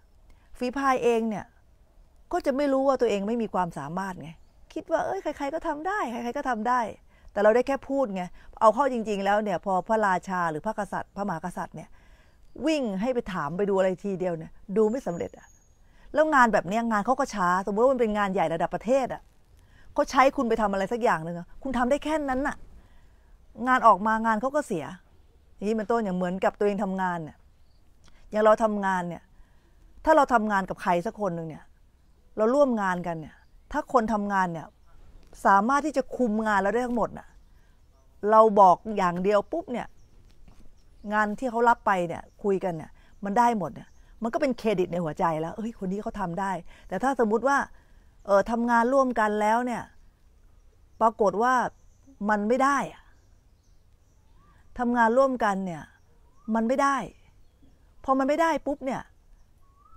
[SPEAKER 1] ฝีพายเองเนี่ย ก็จะไม่รู้ว่าตัวเองไม่มีความสามารถไง คิดว่า เอ้ยใครๆก็ทำได้ใครๆก็ทำได้ แต่เราได้แค่พูดไง เอาเข้าจริงๆแล้วเนี่ยพอพระราชาหรือพระกษัตริย์ พระมหากษัตริย์เนี่ย วิ่งให้ไปถามไปดูอะไรทีเดียวเนี่ย ดูไม่สำเร็จอะแล้วงานแบบนี้งานเขาก็ช้า สมมติว่ามันเป็นงานใหญ่ระดับประเทศอะเขาใช้คุณไปทำอะไรสักอย่างหนึ่งคุณทำได้แค่นั้นน่ะ งานออกมางานเขาก็เสียอย่างนี้เป็นต้นอย่างเหมือนกับตัวเองทำงานเนี่ยอย่างเราทำงานเนี่ย ถ้าเราทำงานกับใครสักคนหนึ่งเนี่ย เราร่วมงานกันเนี่ย ถ้าคนทำงานเนี่ย สามารถที่จะคุมงานเราได้ทั้งหมดน่ะเราบอกอย่างเดียวปุ๊บเนี่ย งานที่เขารับไปเนี่ย คุยกันเนี่ย มันได้หมดเนี่ย มันก็เป็นเครดิตในหัวใจแล้วเฮ้ยคนนี้เขาทาได้ แต่ถ้าสมมุติว่าเออทำงานร่วมกันแล้วเนี่ย ปรากฏว่ามันไม่ได้อะทำงานร่วมกันเนี่ย มันไม่ได้ พอมันไม่ได้ปุ๊บเนี่ย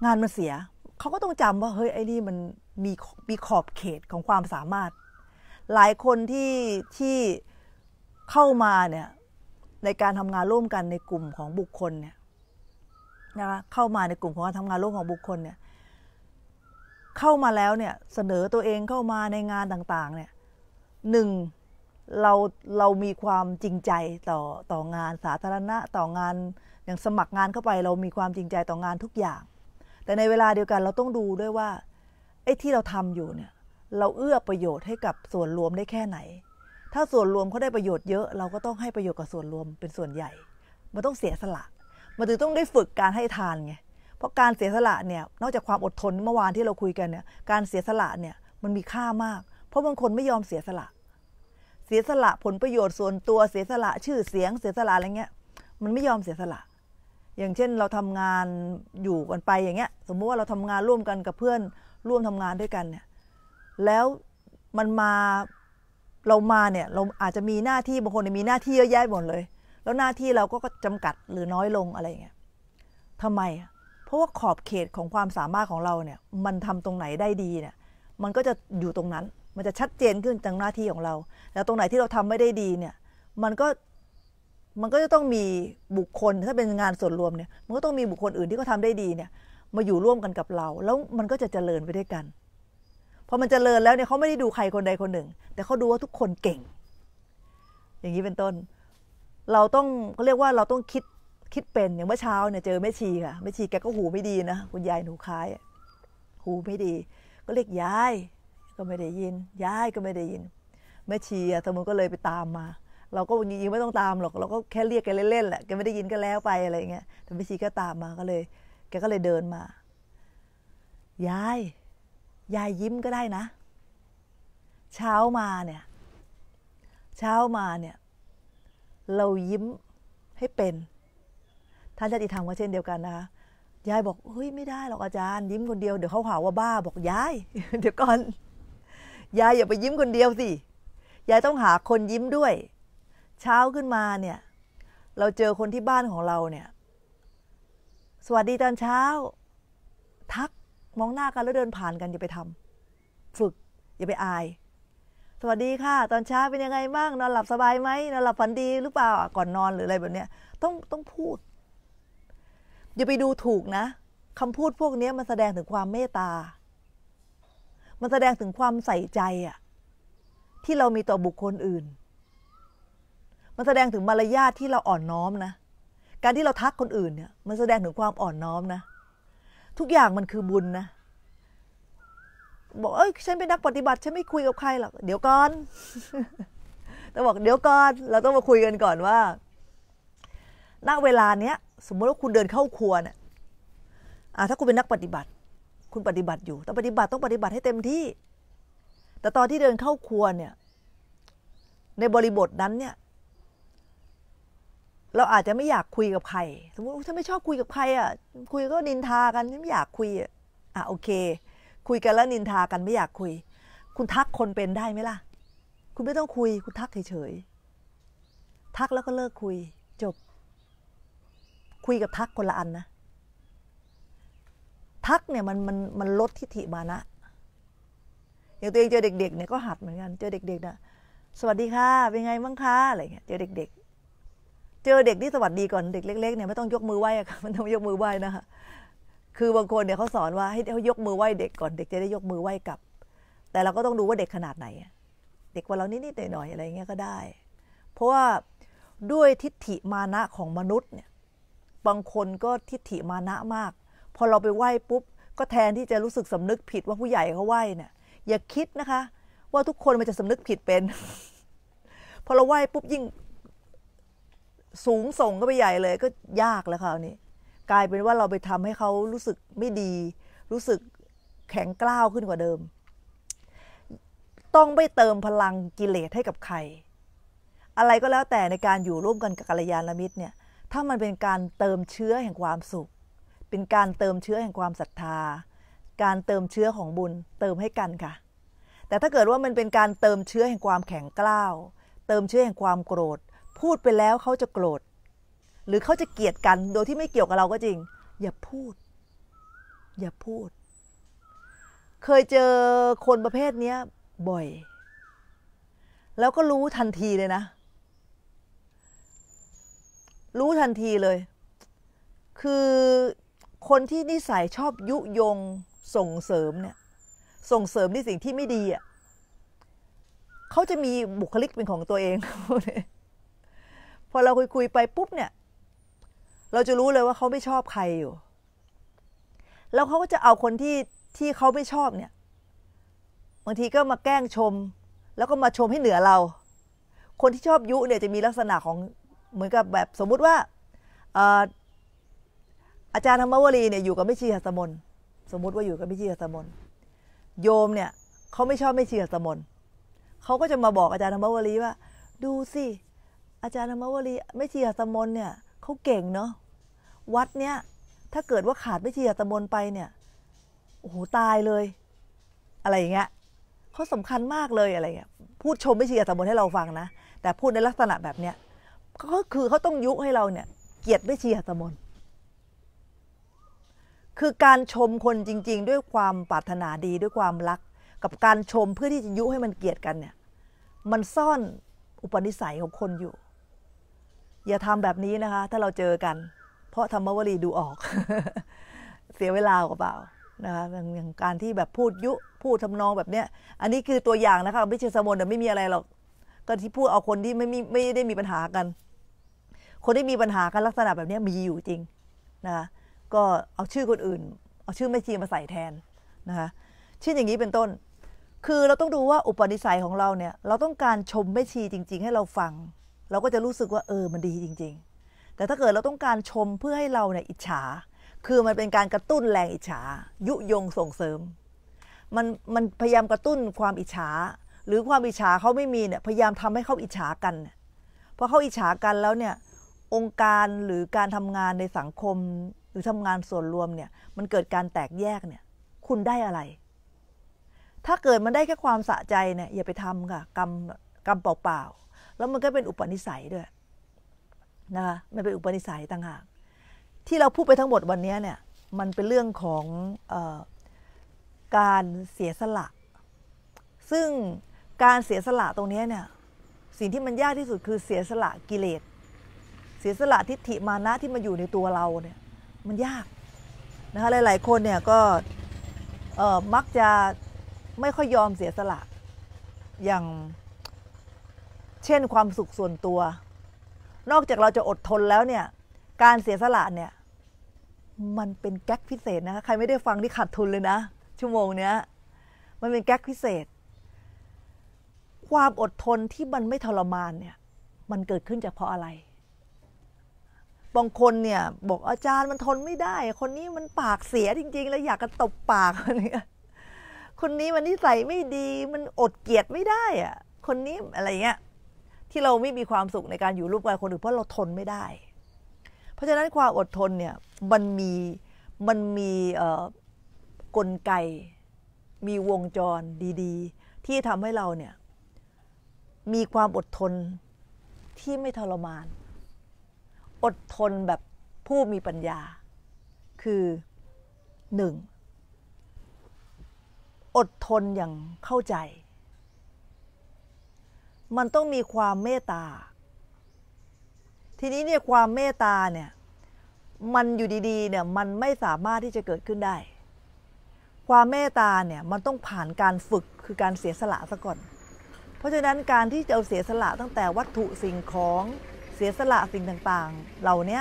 [SPEAKER 1] งานมันเสีย เขาก็ต้องจำว่า เฮ้ยไอ้นี่มันมีมีขอบเขตของความสามารถ หลายคนที่ที่เข้ามาเนี่ย ในการทำงานร่วมกันในกลุ่มของบุคคลเนี่ยนะคะเข้ามาในกลุ่มของการทำงานร่วมของบุคคลเนี่ยเข้ามาแล้วเนี่ย เสนอตัวเองเข้ามาในงานต่างๆ เนี่ยหนึ่งเราเรามีความจริงใจต่อต่องาน สาธารณะต่องานอย่างสมัครงานเข้าไป เรามีความจริงใจต่องานทุกอย่าง แต่ในเวลาเดียวกันเราต้องดูด้วยว่าไอ้ที่เราทำอยู่เนี่ยเราเอื้อประโยชน์ให้กับส่วนรวมได้แค่ไหน ถ้าส่วนรวมเขาได้ประโยชน์เยอะเราก็ต้องให้ประโยชน์กับส่วนรวมเป็นส่วนใหญ่มันต้องเสียสละมันถึงต้องได้ฝึกการให้ทานไงเพราะการเสียสละเนี่ยนอกจากความอดทนเมื่อวานที่เราคุยกันเนี่ย การเสียสละเนี่ยมันมีค่ามาก เพราะบางคนไม่ยอมเสียสละเสียสละผลประโยชน์ส่วนตัวเสียสละชื่อเสียงเสียสละอะไรเงี้ยมันไม่ยอมเสียสละ อย่างเช่นเราทำงานอยู่กันไปอย่างเงี้ย สมมุติว่าเราทำงานร่วมกันกับเพื่อนร่วมทำงานด้วยกันเนี่ย แล้วมันมาเรามาเนี่ยเราอาจจะมีหน้าที่บางคนมีหน้าที่เยอะแยะหมดเลย แล้วหน้าที่เราก็จำกัดหรือน้อยลงอะไรเงี้ยทำไม เพราะว่าขอบเขตของความสามารถของเราเนี่ย มันทำตรงไหนได้ดีเนี่ย มันก็จะอยู่ตรงนั้นมันจะชัดเจนขึ้นจากหน้าที่ของเรา แล้วตรงไหนที่เราทำไม่ได้ดีเนี่ย มันก็ มันก็จะต้องมีบุคคล ถ้าเป็นงานส่วนรวมเนี่ย มันก็ต้องมีบุคคลอื่นที่เขาทาได้ดีเนี่ย มาอยู่ร่วมกันกับเรา แล้วมันก็จะเจริญไปด้วยกัน พอมันจเจริญแล้วเนี่ย เขาไม่ได้ดูใครคนใดคนหนึ่ง แต่เขาดูว่าทุกคนเก่ง อย่างนี้เป็นต้น เราต้องเขาเรียกว่าเราต้องคิดคิดเป็น อย่างเมื่อเช้าเนี่ยเจอแม่ชีค่ะ แม่ชีแกก็หูไม่ดีนะคุณยายหนูคล้าย หูไม่ดี ก็เรียกยายก็ไม่ได้ยิน ยายก็ไม่ได้ยินแม่ชีอะสมติก็เลยไปตามมา เราก็ยิงไม่ต้องตามหรอก เราก็แค่เรียกแกเล่นๆแหละแกไม่ได้ยินก็แล้วไปอะไรเงี้ย แต่แม่ชีก็ตามมาก็เลย แกก็เลยเดินมา ยายยายยิ้มก็ได้นะ เช้ามาเนี่ย เช้ามาเนี่ย เรายิ้มให้เป็น ท่านจะติธรรมก็เช่นเดียวกันนะคะยายบอกเฮ้ยไม่ได้หรอกอาจารย์ ยิ้มคนเดียวเดี๋ยวเขาหาว่าบ้าบอกยาย เดี๋ยวก่อนยายอย่าไปยิ้มคนเดียวสิ ยายต้องหาคนยิ้มด้วย เช้าขึ้นมาเนี่ย เราเจอคนที่บ้านของเราเนี่ย สวัสดีตอนเช้า ทักมองหน้ากันแล้วเดินผ่านกันอย่าไปทำ ฝึก อย่าไปอาย สวัสดีค่ะ ตอนเช้าเป็นยังไงบ้างนอนหลับสบายไหมนอนหลับฝันดีหรือเปล่าก่อนนอนหรืออะไรแบบเนี้ยต้องต้องพูดอย่าไปดูถูกนะคำพูดพวกนี้มันแสดงถึงความเมตตามันแสดงถึงความใส่ใจอะที่เรามีต่อบุคคลอื่น มันแสดงถึงมารยาทที่เราอ่อนน้อมนะ การที่เราทักคนอื่นเนี่ย มันแสดงถึงความอ่อนน้อมนะ ทุกอย่างมันคือบุญนะ บอกเอ้ยฉันเป็นนักปฏิบัติฉันไม่คุยกับใครหรอกเดี๋ยวก่อนต้องบอก เดี๋ยวก่อนเราต้องมาคุยกันก่อนว่า ณ เวลาเนี้ย สมมติว่าคุณเดินเข้าครัวเนี่ยถ้าคุณเป็นนักปฏิบัติคุณปฏิบัติอยู่ต้องปฏิบัติต้องปฏิบัติให้เต็มที่ แต่ตอนที่เดินเข้าครัวเนี่ย ในบริบทนั้นเนี่ย เราอาจจะไม่อยากคุยกับใครสมมติฉันไม่ชอบคุยกับใครอ่ะ คุยก็นินทากันไม่อยากคุยอ่ะอ่ะโอเค คุยกันแล้วนินทากันไม่อยากคุย คุณทักคนเป็นได้ไหมล่ะ คุณไม่ต้องคุย คุณทักเฉยๆทักแล้วก็เลิกคุย จบ คุยกับทักคนละอันนะทักเนี่ยมันมันมันลดทิฏฐิมานะอย่างตัวเองเจอเด็กๆเนี่ยก็หัดเหมือนกัน เจอเด็กๆนะสวัสดี ค่ะ เป็นไงบ้างคะอะไรเงี้ยเจอเด็กๆ เจอเด็กที่สวัสดีก่อนเด็กเล็กๆเนี่ยไม่ต้องยกมือไหว้ค่ะมันต้องยกมือไหว้นะคะคือบางคนเนี่ยเขาสอนว่าให้เขายกมือไหว้เด็กก่อนเด็กจะได้ยกมือไหว้กลับ แต่เราก็ต้องดูว่าเด็กขนาดไหน เด็กกว่าเรานิดๆหน่อยๆอะไรเงี้ยก็ได้เพราะว่าด้วยทิฏฐิมานะของมนุษย์เนี่ยบางคนก็ทิฏฐิมานะมากพอเราไปไหว้ปุ๊บ ก็แทนที่จะรู้สึกสำนึกผิดว่าผู้ใหญ่เขาไหว้เนี่ยอย่าคิดนะคะ ว่าทุกคนมันจะสำนึกผิดเป็น พอเราไหว้ปุ๊บยิ่งสูงส่งก็ไปใหญ่เลยก็ยากแล้วคราวนี้กลายเป็นว่าเราไปทำให้เขารู้สึกไม่ดี รู้สึกแข็งกล้าวขึ้นกว่าเดิม ต้องไม่เติมพลังกิเลสให้กับใคร อะไรก็แล้วแต่ในการอยู่ร่วมกันกับกัลยาณมิตรเนี่ย ถ้ามันเป็นการเติมเชื้อแห่งความสุขเป็นการเติมเชื้อแห่งความศรัทธา การเติมเชื้อของบุญ เติมให้กันค่ะ แต่ถ้าเกิดว่ามันเป็นการเติมเชื้อแห่งความแข็งกล้าว เติมเชื้อแห่งความโกรธ พูดไปแล้วเขาจะโกรธ หรือเขาจะเกลียดกัน โดยที่ไม่เกี่ยวกับเราก็จริง อย่าพูด อย่าพูด เคยเจอคนประเภทนี้บ่อย แล้วก็รู้ทันทีเลยนะ รู้ทันทีเลย คือคนที่นิสัยชอบยุยงส่งเสริมเนี่ย ส่งเสริมในสิ่งที่ไม่ดีอ่ะเขาจะมีบุคลิกเป็นของตัวเอง พอเราคุยคุยไปปุ๊บเนี่ย เราจะรู้เลยว่าเขาไม่ชอบใครอยู่ แล้วเขาก็จะเอาคนที่ที่เขาไม่ชอบเนี่ยบางทีก็มาแกล้งชม แล้วก็มาชมให้เหนือเรา คนที่ชอบยุเนี่ยจะมีลักษณะของเหมือนกับแบบสมมุติว่าอาจารย์ธรรมวรีเนี่ยอยู่กับไม่ชีหัสมนสมมุติว่าอยู่กับไม่ชีหัสมนโยมเนี่ย เขาไม่ชอบไม่ชีหัสมนเขาก็จะมาบอกอาจารย์ธรรมวรีว่า ดูสิอาจารย์ธรรมวรีไม่ชีหัสมนเนี่ยเขาเก่งเนาะวัดเนี่ยถ้าเกิดว่าขาดไม่ชีหัสมนไปเนี่ยโอ้โหตายเลย อะไรอย่างเงี้ยเขาสำคัญมากเลยอะไรเงี้ยพูดชมไม่ชีหัสมนให้เราฟังนะแต่พูดในลักษณะแบบเนี้ยก็คือเขาต้องยุให้เราเนี่ย เกียรติไม่ชีหัสมนคือการชมคนจริง ๆ ด้วยความปรารถนาดีด้วยความรัก กับการชมเพื่อที่จะยุให้มันเกลียดกัน เนี่ย มันซ่อนอุปนิสัยของคนอยู่ อย่าทำแบบนี้นะคะ ถ้าเราเจอกัน เพราะธรรมวลีดูออกเสียเวลาเปล่า นะคะอย่างการที่แบบพูดยุพูดทำนองแบบเนี้ย อันนี้คือตัวอย่างนะคะไม่ใช่สมนแต่ไม่มีอะไรหรอกก็ที่พูดเอาคนที่ไม่มีไม่ได้มีปัญหากัน คนที่มีปัญหากันลักษณะแบบนี้มีอยู่จริง นะคะก็เอาชื่อคนอื่น เอาชื่อแม่ชีมาใส่แทนนะคะเช่นอย่างนี้เป็นต้น คือเราต้องดูว่าอุปนิสัยของเราเนี่ย เราต้องการชมแม่ชีจริงๆ ให้เราฟัง เราก็จะรู้สึกว่าเออมันดีจริงๆ แต่ถ้าเกิดเราต้องการชมเพื่อให้เราเนี่ยอิจฉา คือมันเป็นการกระตุ้นแรงอิจฉา ยุยงส่งเสริม มันมันพยายามกระตุ้นความอิจฉา หรือความอิจฉาเขาไม่มีเนี่ย พยายามทำให้เขาอิจฉากัน เพราะเขาอิจฉากันแล้วเนี่ย องค์การหรือการทำงานในสังคมหรือทำงานส่วนรวมเนี่ยมันเกิดการแตกแยกเนี่ยคุณได้อะไร ถ้าเกิดมันได้แค่ความสะใจเนี่ยอย่าไปทำค่ะกรรมกรรมเปล่าๆแล้วมันก็เป็นอุปนิสัยด้วยนะคะมันเป็นอุปนิสัยต่างหากที่เราพูดไปทั้งหมดวันนี้เนี่ยมันเป็นเรื่องของออการเสียสละ ซึ่งการเสียสละตรงนี้เนี่ยสิ่งที่มันยากที่สุดคือเสียสละกิเลส เสียสละทิฏฐิมานะที่มาอยู่ในตัวเราเนี่ยมันยากนะคะหลาย ๆคนเนี่ยก็มักจะไม่ค่อยยอมเสียสละอย่าง เช่นความสุขส่วนตัว นอกจากเราจะอดทนแล้วเนี่ยการเสียสละเนี่ย มันเป็นแก๊กพิเศษนะคะใครไม่ได้ฟังที่ขาดทุนเลยนะ ชั่วโมงเนี้ยมันเป็นแก๊กพิเศษ ความอดทนที่มันไม่ทรมานเนี่ยมันเกิดขึ้นจากเพราะอะไรบางคนเนี่ยบอกอาจารย์มันทนไม่ได้ คนนี้มันปากเสียจริงๆ แล้วอยากกระตบปากคนนี้คนนี้มันนิสัยไม่ดี มันอดเกียดไม่ได้อะ คนนี้อะไรเงี้ยที่เราไม่มีความสุขในการอยู่รูปกับคนอื่น เพราะเราทนไม่ได้ เพราะฉะนั้นความอดทนเนี่ย มันมีมันมีกลไก มีวงจรดีๆ ที่ทำให้เราเนี่ย มีความอดทนที่ไม่ทรมานอดทนแบบผู้มีปัญญา คือหนึ่งอดทนอย่างเข้าใจ มันต้องมีความเมตตา ทีนี้เนี่ยความเมตตาเนี่ย มันอยู่ดีๆเนี่ยมันไม่สามารถที่จะเกิดขึ้นได้ ความเมตตาเนี่ย มันต้องผ่านการฝึกคือการเสียสละซะก่อน เพราะฉะนั้นการที่จะเอาเสียสละตั้งแต่วัตถุสิ่งของสียสละสิ่งต่างๆเหล่านี้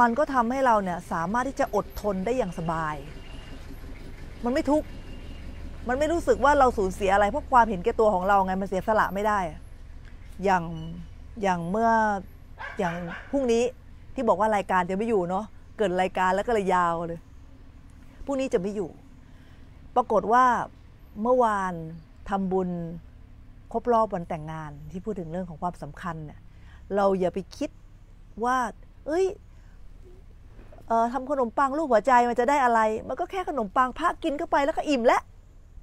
[SPEAKER 1] มันก็ทำให้เราเนี่ยสามารถที่จะอดทนได้อย่างสบาย มันไม่ทุกข์ มันไม่รู้สึกว่าเราสูญเสียอะไร เพราะความเห็นแก่ตัวของเราไงมันเสียสละไม่ได้ อย่างอย่างเมื่ออย่างพรุ่งนี้ที่บอกว่ารายการจะไม่อยู่เนาะเกิดรายการแล้วก็เลยยาวเลย พรุ่งนี้จะไม่อยู่ ปรากฏว่าเมื่อวานทำบุญครบรอบวันแต่งงานที่พูดถึงเรื่องของความสำคัญเนี่ยเราอย่าไปคิดว่าเอ้ยทำขนมปังรูปหัวใจมันจะได้อะไร มันก็แค่ขนมปังพักกินเข้าไปแล้วก็อิ่มแล้ว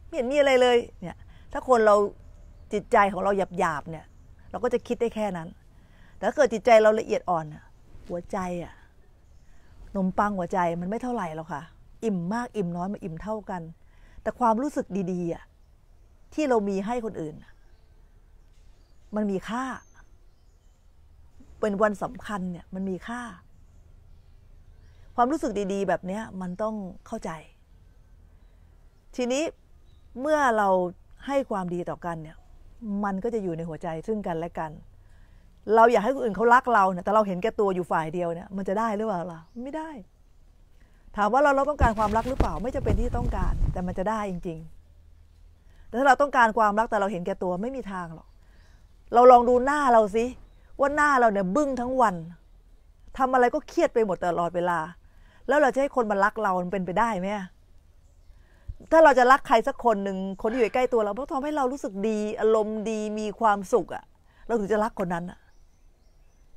[SPEAKER 1] ไม่เห็นมีอะไรเลย เนี่ย ถ้าคนเราจิตใจของเราหยาบหยาบเนี่ย เราก็จะคิดได้แค่นั้น แต่ถ้าเกิดจิตใจเราละเอียดอ่อนหัวใจอะขนมปังหัวใจมันไม่เท่าไหร่หรอกค่ะ อิ่มมากอิ่มน้อยมันอิ่มเท่ากัน แต่ความรู้สึกดีๆอะที่เรามีให้คนอื่น มันมีค่าเป็นวันสำคัญเนี่ย มันมีค่า ความรู้สึกดีๆแบบนี้มันต้องเข้าใจ ทีนี้เมื่อเราให้ความดีต่อกันเนี่ย มันก็จะอยู่ในหัวใจซึ่งกันและกัน เราอยากให้คนอื่นเขารักเราเนี่ย แต่เราเห็นแก่ตัวอยู่ฝ่ายเดียวเนี่ยมันจะได้หรือเปล่าล่ะ ไม่ได้ ถามว่าเราเราต้องการความรักหรือเปล่าไม่จะเป็นที่ต้องการ แต่มันจะได้จริง ๆ แต่ถ้าเราต้องการความรักแต่เราเห็นแก่ตัวไม่มีทางหรอกเราลองดูหน้าเราสิว่าหน้าเราเนี่ยบึ้งทั้งวัน ทำอะไรก็เครียดไปหมดตลอดเวลา แล้วเราจะให้คนมารักเรามันเป็นไปได้ไหมถ้าเราจะรักใครสักคนหนึ่งคนที่อยู่ใกล้ตัวเราเพรอะทำให้เรารู้สึกดี อารมณ์ดีมีความสุขอะเราถึงจะรักคนนั้นอะ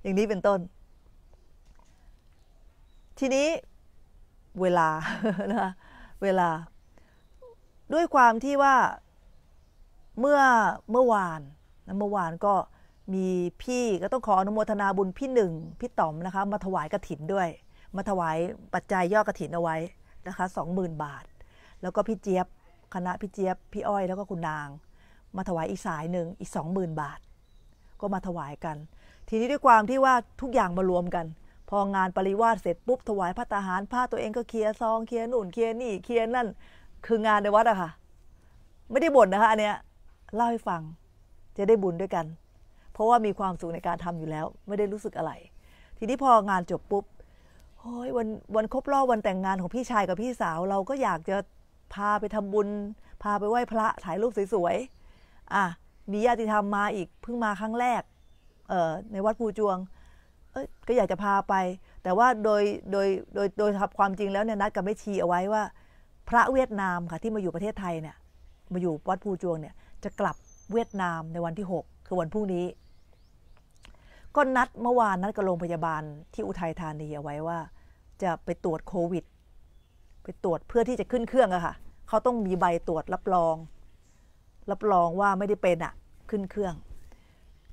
[SPEAKER 1] อย่างนี้เป็นต้น ทีนี้ เวลานะเวลา ด้วยความที่ว่า เมื่อเมื่อวานนะเมื่อวานก็มีพี่ก็ต้องขออนุโมทนาบุญพี่หนึ่งพี่ต๋อมนะคะ มาถวายกระถินด้วย มาถวายปัจจัยย่อกระถินเอาไว้นะคะสองหมื่นบาท แล้วก็พี่เจี๊ยบคณะพี่เจี๊ยบ พี่อ้อยแล้วก็คุณนาง มาถวายอีกสายหนึ่งอีกสองหมื่นบาท ก็มาถวายกัน ทีนี้ด้วยความที่ว่าทุกอย่างมารวมกัน พองานปริวาสเสร็จปุ๊บถวายพระตาหารผ้าตัวเองก็เคลียซอง เคลียนุ่นเคลียนี่เคลียนั่นคืองานในวัดอะค่ะ ไม่ได้บ่นนะคะอันเนี้ยเล่าให้ฟัง จะได้บุญด้วยกันเพราะว่ามีความสุขในการทำอยู่แล้วไม่ได้รู้สึกอะไร ทีนี้พองานจบปุ๊บเฮ้ยวันวันครบรอบวันแต่งงานของพี่ชายกับพี่สาวเราก็อยากจะพาไปทำบุญ พาไปไหว้พระถ่ายรูปสวยๆอ่ะมีญาติธรรมมาอีกเพิ่งมาครั้งแรก เอ่อ ในวัดภูจวง เอ้ยก็อยากจะพาไป แต่ว่าโดยโดยโดยโดยทับความจริงแล้วเนี่ยนัดกับแม่ชีเอาไว้ว่า พระเวียดนามค่ะ ที่มาอยู่ประเทศไทยเนี่ย มาอยู่วัดภูจวงเนี่ย จะกลับเวียดนามในวันที่6คือวันพรุ่งนี้ก็นัดเมื่อวานนัดกับโรงพยาบาลที่อุทัยธานีเอาไว้ว่า จะไปตรวจโควิด ไปตรวจเพื่อที่จะขึ้นเครื่องอะค่ะเขาต้องมีใบตรวจรับรอง รับรองว่าไม่ได้เป็นอะขึ้นเครื่อง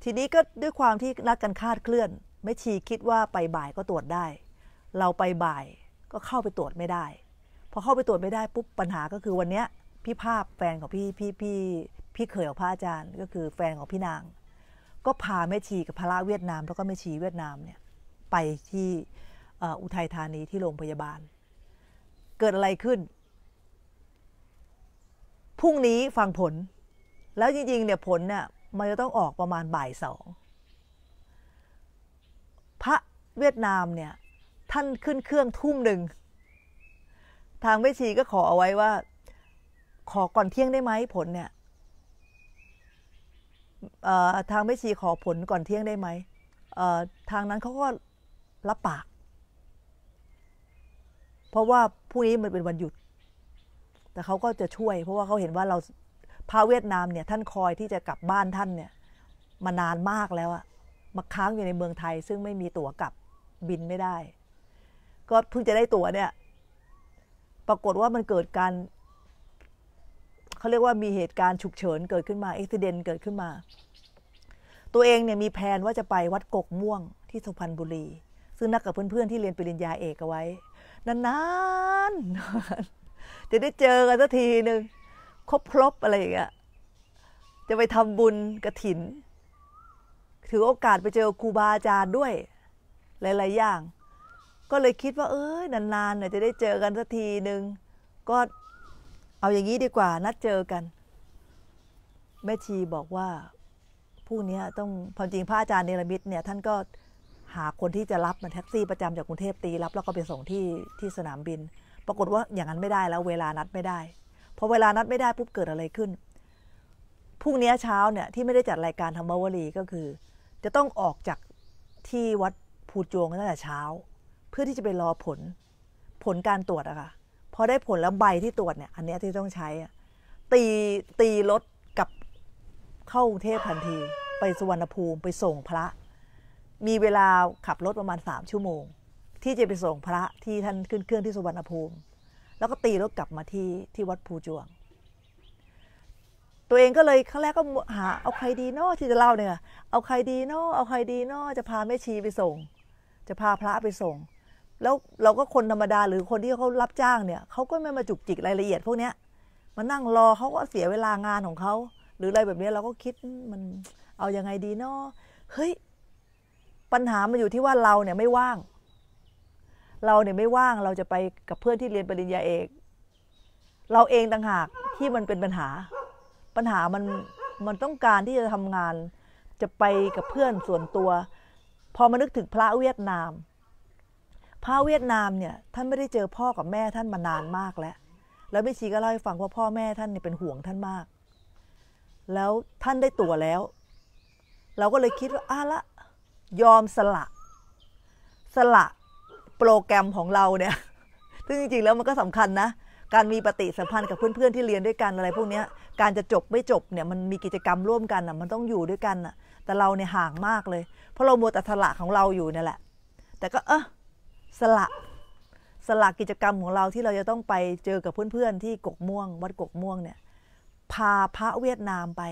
[SPEAKER 1] ทีนี้ก็ด้วยความที่นัดกันคาดเคลื่อน ไม่ชีคิดว่าไปบ่ายก็ตรวจได้ เราไปบ่ายก็เข้าไปตรวจไม่ได้พอเข้าไปตรวจไม่ได้ ปุ๊บปัญหาก็คือวันเนี้ยพี่ภาพแฟนของพี่พี่พี่พี่เขยของพระอาจารย์ก็คือแฟนของพี่นางก็พาแม่ชีกับพระเวียดนามแล้วก็แม่ชีเวียดนามเนี่ยไปที่อุทัยธานีที่โรงพยาบาล เกิดอะไรขึ้นพรุ่งนี้ฟังผล แล้วจริงๆเนี่ยผลน่ะมันจะต้องออกประมาณบ่ายสองพระเวียดนามเนี่ย ท่านขึ้นเครื่องทุ่มหนึ่ง ทางแม่ชีก็ขอเอาไว้ว่าขอก่อนเที่ยงได้ไหมผลเนี่ยทางแม่ชีขอผลก่อนเที่ยงได้ไหมทางนั้นเขาก็รับปาก เพราะว่าพรุ่งนี้มันเป็นวันหยุด แต่เขาก็จะช่วย เพราะว่าเขาเห็นว่าเราพาเวียดนามเนี่ยท่านคอยที่จะกลับบ้านท่านเนี่ย มานานมากแล้วอะมาค้างอยู่ในเมืองไทยซึ่งไม่มีตั๋วกลับบินไม่ได้ ก็เพิ่งจะได้ตั๋วเนี่ย ปรากฏว่ามันเกิดการเขาเรียกว่ามีเหตุการณ์ฉุกเฉินเกิดขึ้นมาอุบิเหตุเกิดขึ้นมา ตัวเองเนี่ยมีแผนว่าจะไปวัดกกม่วงที่สุพรรณบุรี ซึ่งนักกับเพื่อนๆที่เรียนปริญญาเอกเอาไว้นานๆ จะได้เจอกันสักทีหนึ่งครบครบอะไรอย่างเงี้ยจะไปทำบุญกระถิน ถือโอกาสไปเจอครูบาอาจารย์ด้วย หลายๆอย่าง ก็เลยคิดว่า เอ้ยนานๆเนี่ยจะได้เจอกันสักทีหนึ่งก็เอาอย่างนี้ดีกว่านัดเจอกันแม่ชีบอกว่าผู้นี้ต้องพอจริงพระอาจารย์เนรมิตเนี่ยท่านก็หาคนที่จะรับมาแท็กซี่ ประจำจากกรุงเทพตีรับแล้วก็ไปส่งที่ที่สนามบิน ปรากฏว่าอย่างนั้นไม่ได้แล้วเวลานัดไม่ได้พอเวลานัดไม่ได้ ปุ๊บเกิดอะไรขึ้นพรุ่งนี้เช้าเนี่ย ที่ไม่ได้จัดรายการธรรมวรีก็คือ จะต้องออกจากที่วัดภูจวงตั้งแต่เช้า เพื่อที่จะไปรอผลผลการตรวจอะค่ะพอได้ผลแล้วใบที่ตรวจเนี่ยอันนี้ที่ต้องใช้อะตีตีรถกับเข้ากรุงเทพทันที ไปสุวรรณภูมิไปส่งพระ มีเวลาขับรถประมาณสามชั่วโมง ที่จะไปส่งพระ ที่ท่านขึ้นเครื่องที่สุวรรณภูมิ แล้วก็ตีรถกลับมาที่ที่วัดภูจวง ตัวเองก็เลยครั้งแรกก็หาเอาใครดีนอที่จะเล่าเนี่ย เอาใครดีนอเอาใครดีนอจะพาแม่ชี ไปส่ง จะพาพระไปส่งแล้วเราก็คนธรรมดาหรือคนที่เขารับจ้างเนี่ย เขาก็ไม่มาจุกจิกรายละเอียดพวกเนี้ยมานั่งรอเขาก็เสียเวลางานของเขา หรืออะไรแบบนี้เราก็คิดมันเอาอยัางไงดีเนาะเฮ้ยปัญหามันอยู่ที่ว่าเราเนี่ยไม่ว่าง เราเนี่ยไม่ว่างเราจะไปกับเพื่อนที่เรียนปริญญาเอกเราเองต่างหากที่มันเป็นปัญหา ปัญหามันมันต้องการที่จะทำงาน จะไปกับเพื่อนส่วนตัว พอมานึกถึงพระเวียดนามพระเวียดนามเนี่ยท่านไม่ได้เจอพ่อกับแม่ท่านมานานมากแล้ว แล้วแม่ชีก็เล่าให้ฟังว่าพ่อแม่ท่านเนี่ยเป็นห่วงท่านมาก แล้วท่านได้ตัวแล้ว เราก็เลยคิดว่าอ้าละยอมสละสละ โปรแกรมของเราเนี่ย ซึ่งจริงๆแล้วมันก็สำคัญนะ การมีปฏิสัมพันธ์กับเพื่อนๆที่เรียนด้วยกันอะไร พวกนี้ การจะจบไม่จบเนี่ยมันมีกิจกรรมร่วมกันอ่ะมันต้องอยู่ด้วยกันอ่ะ แต่เราเนี่ยห่างมากเลย เพราะเราโมตัสละของเราอยู่เนี่ยแหละ แต่ก็เออสละสละกิจกรรมของเราที่เราจะต้องไปเจอกับเพื่อนๆที่กกม่วงวัดกกม่วงเนี่ย พาพระเวียดนามไป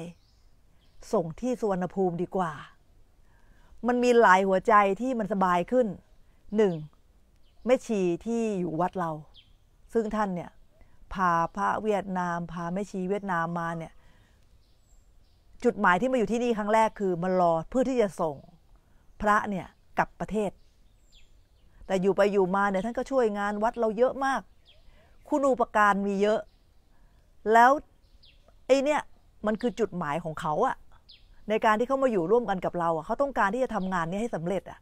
[SPEAKER 1] ส่งที่สุวรรณภูมิดีกว่า มันมีหลายหัวใจที่มันสบายขึ้นหนึ่งแม่ชีที่อยู่วัดเรา ซึ่งท่านเนี่ยพาพระเวียดนามพาแม่ชีเวียดนามมาเนี่ยจุดหมายที่มาอยู่ที่นี่ครั้งแรกคือมารอเพื่อที่จะส่งพระเนี่ยกลับประเทศแต่อยู่ไปอยู่มาเนี่ยท่านก็ช่วยงานวัดเราเยอะมาก คุณอุปการมีเยอะ แล้ว ไอเนี่ย มันคือจุดหมายของเขาอะในการที่เขามาอยู่ร่วมกันกับเราอะเขาต้องการที่จะทำงานนี้ให้สำเร็จอะ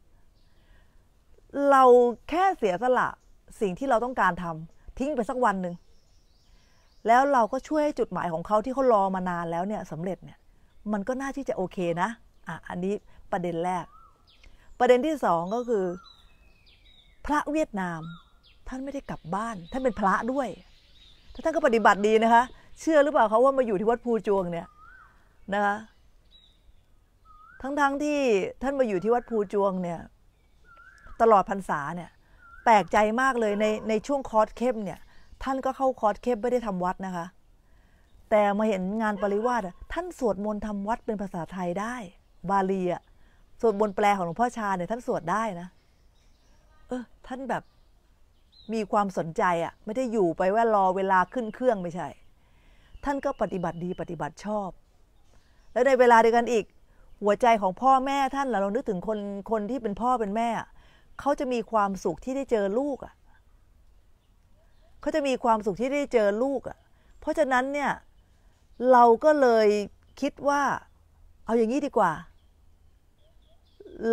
[SPEAKER 1] เราแค่เสียสละสิ่งที่เราต้องการทำทิ้งไปสักวันหนึ่งแล้วเราก็ช่วยให้จุดหมายของเขาที่เขารอมานานแล้วเนี่ยสำเร็จเนี่ย มันก็น่าที่จะโอเคนะอ่ะอันนี้ประเด็นแรก ประเด็นที่สองก็คือพระเวียดนาม ท่านไม่ได้กลับบ้านท่านเป็นพระด้วย ท่านก็ปฏิบัติดีนะคะ เชื่อหรือเปล่าเขาว่ามาอยู่ที่วัดภูจวงเนี่ย นะคะทั้งๆทที่ท่านมาอยู่ที่วัดภูจวงเนี่ย ตลอดพรรษาเนี่ย แปลกใจมากเลยในในช่วงคอร์สเข้มเนี่ย ท่านก็เข้าคอร์สเข้มไม่ได้ทำวัดนะคะ แต่มาเห็นงานปริวาสท่านสวดมนต์ทำวัดเป็นภาษาไทยได้ บาลีอะสวดมนต์แปลของหลวงพ่อชาเนี่ยท่านสวดได้นะเออท่านแบบมีความสนใจอะ่ะไม่ได้อยู่ไปว่ารอเวลาขึ้นเครื่องไม่ใช่ ท่านก็ปฏิบัติดีปฏิบัติชอบ แล้วในเวลาเดียวกันอีก หัวใจของพ่อแม่ท่านเรานึกถึงคนคนที่เป็นพ่อเป็นแม่เขาจะมีความสุขที่ได้เจอลูกอ่ะเขาจะมีความสุขที่ได้เจอลูกอ่ะ เพราะฉะนั้นเนี่ย เราก็เลยคิดว่า เอาอย่างนี้ดีกว่า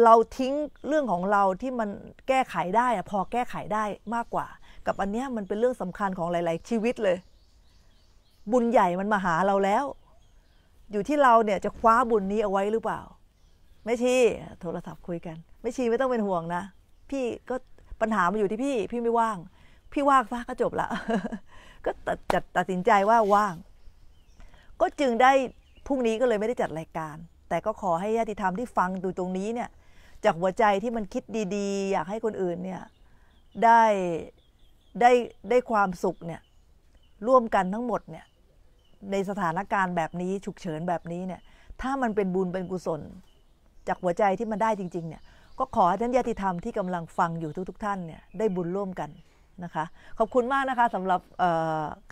[SPEAKER 1] เราทิ้งเรื่องของเราที่มันแก้ไขได้พอแก้ไขได้มากกว่า กับอันเนี้ยมันเป็นเรื่องสำคัญของหลาย ๆ ชีวิตเลย บุญใหญ่มันมาหาเราแล้ว อยู่ที่เราเนี่ย จะคว้าบุญนี้เอาไว้หรือเปล่า ไม่ชี โทรศัพท์คุยกันไม่ชีไม่ต้องเป็นห่วงนะพี่ก็ปัญหามาอยู่ที่พี่ พี่ไม่ว่าง พี่ว่างซะก็จบละก็ตัดตัดสินใจว่าว่าง ก็จึงได้พรุ่งนี้ก็เลยไม่ได้จัดรายการแต่ก็ขอให้ญาติธรรมที่ฟังดูตรงนี้เนี่ยจากหัวใจที่มันคิดดีๆ อยากให้คนอื่นเนี่ยได้ได้ได้ความสุขเนี่ยร่วมกันทั้งหมดเนี่ยในสถานการณ์แบบนี้ฉุกเฉินแบบนี้เนี่ยถ้ามันเป็นบุญเป็นกุศล จากหัวใจที่มันได้จริงๆเนี่ยก็ขอให้ท่านญาติธรรมที่กำลังฟังอยู่ทุกๆทท่านเนี่ยได้บุญร่วมกันนะคะขอบคุณมากนะคะสำหรับ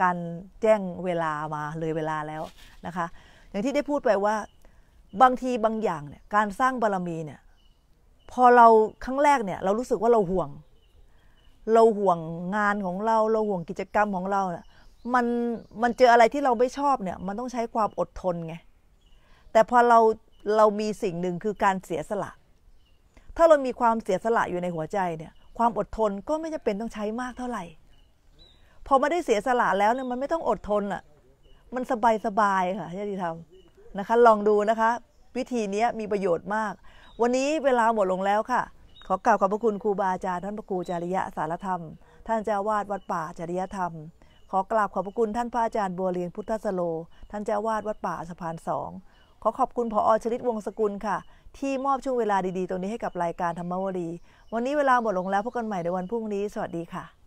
[SPEAKER 1] การแจ้งเวลามาเลยเวลาแล้วนะคะอย่างที่ได้พูดไปว่าบางทีบางอย่างเนี่ย การสร้างบารรมีเนี่ย พอเราครั้งแรกเนี่ยเรารู้สึกว่าเราห่วง เราห่วงงานของเราเราห่วงกิจกรรมของเราเนี่ยมันมันเจออะไรที่เราไม่ชอบเนี่ย มันต้องใช้ความอดทนไง แต่พอเราเรามีสิ่งหนึ่งคือการเสียสละ ถ้าเรามีความเสียสละอยู่ในหัวใจเนี่ย ความอดทนก็ไม่จำเป็นต้องใช้มากเท่าไหร่พอมาได้เสียสละแล้วเนี่ยมันไม่ต้องอดทนอ่ะ มันสบายสบายค่ะที่ทธรนะคะลองดูนะคะวิธีนี้มีประโยชน์มาก วันนี้เวลาหมดลงแล้วค่ะ ขอกล่าวขอบพระคุณครูบาอาจารย์ท่านพระครูจริยะสารธรรม ท่านเจ้าวาดวัดป่าจริยธรรม ขอกราบขอบพระคุณท่านพระอาจารย์บัวเลียนพุทธสโล ท่านเจ้าวาดวัดป่าสะพานสองขอขอบคุณพออชลิตวงศกุลค่ะ ที่มอบช่วงเวลาดีๆ ตรงนี้ให้กับรายการธรรมวรีวันนี้เวลาหมดลงแล้วพบกันใหม่ในวันพรุ่งนี้สวัสดีค่ะ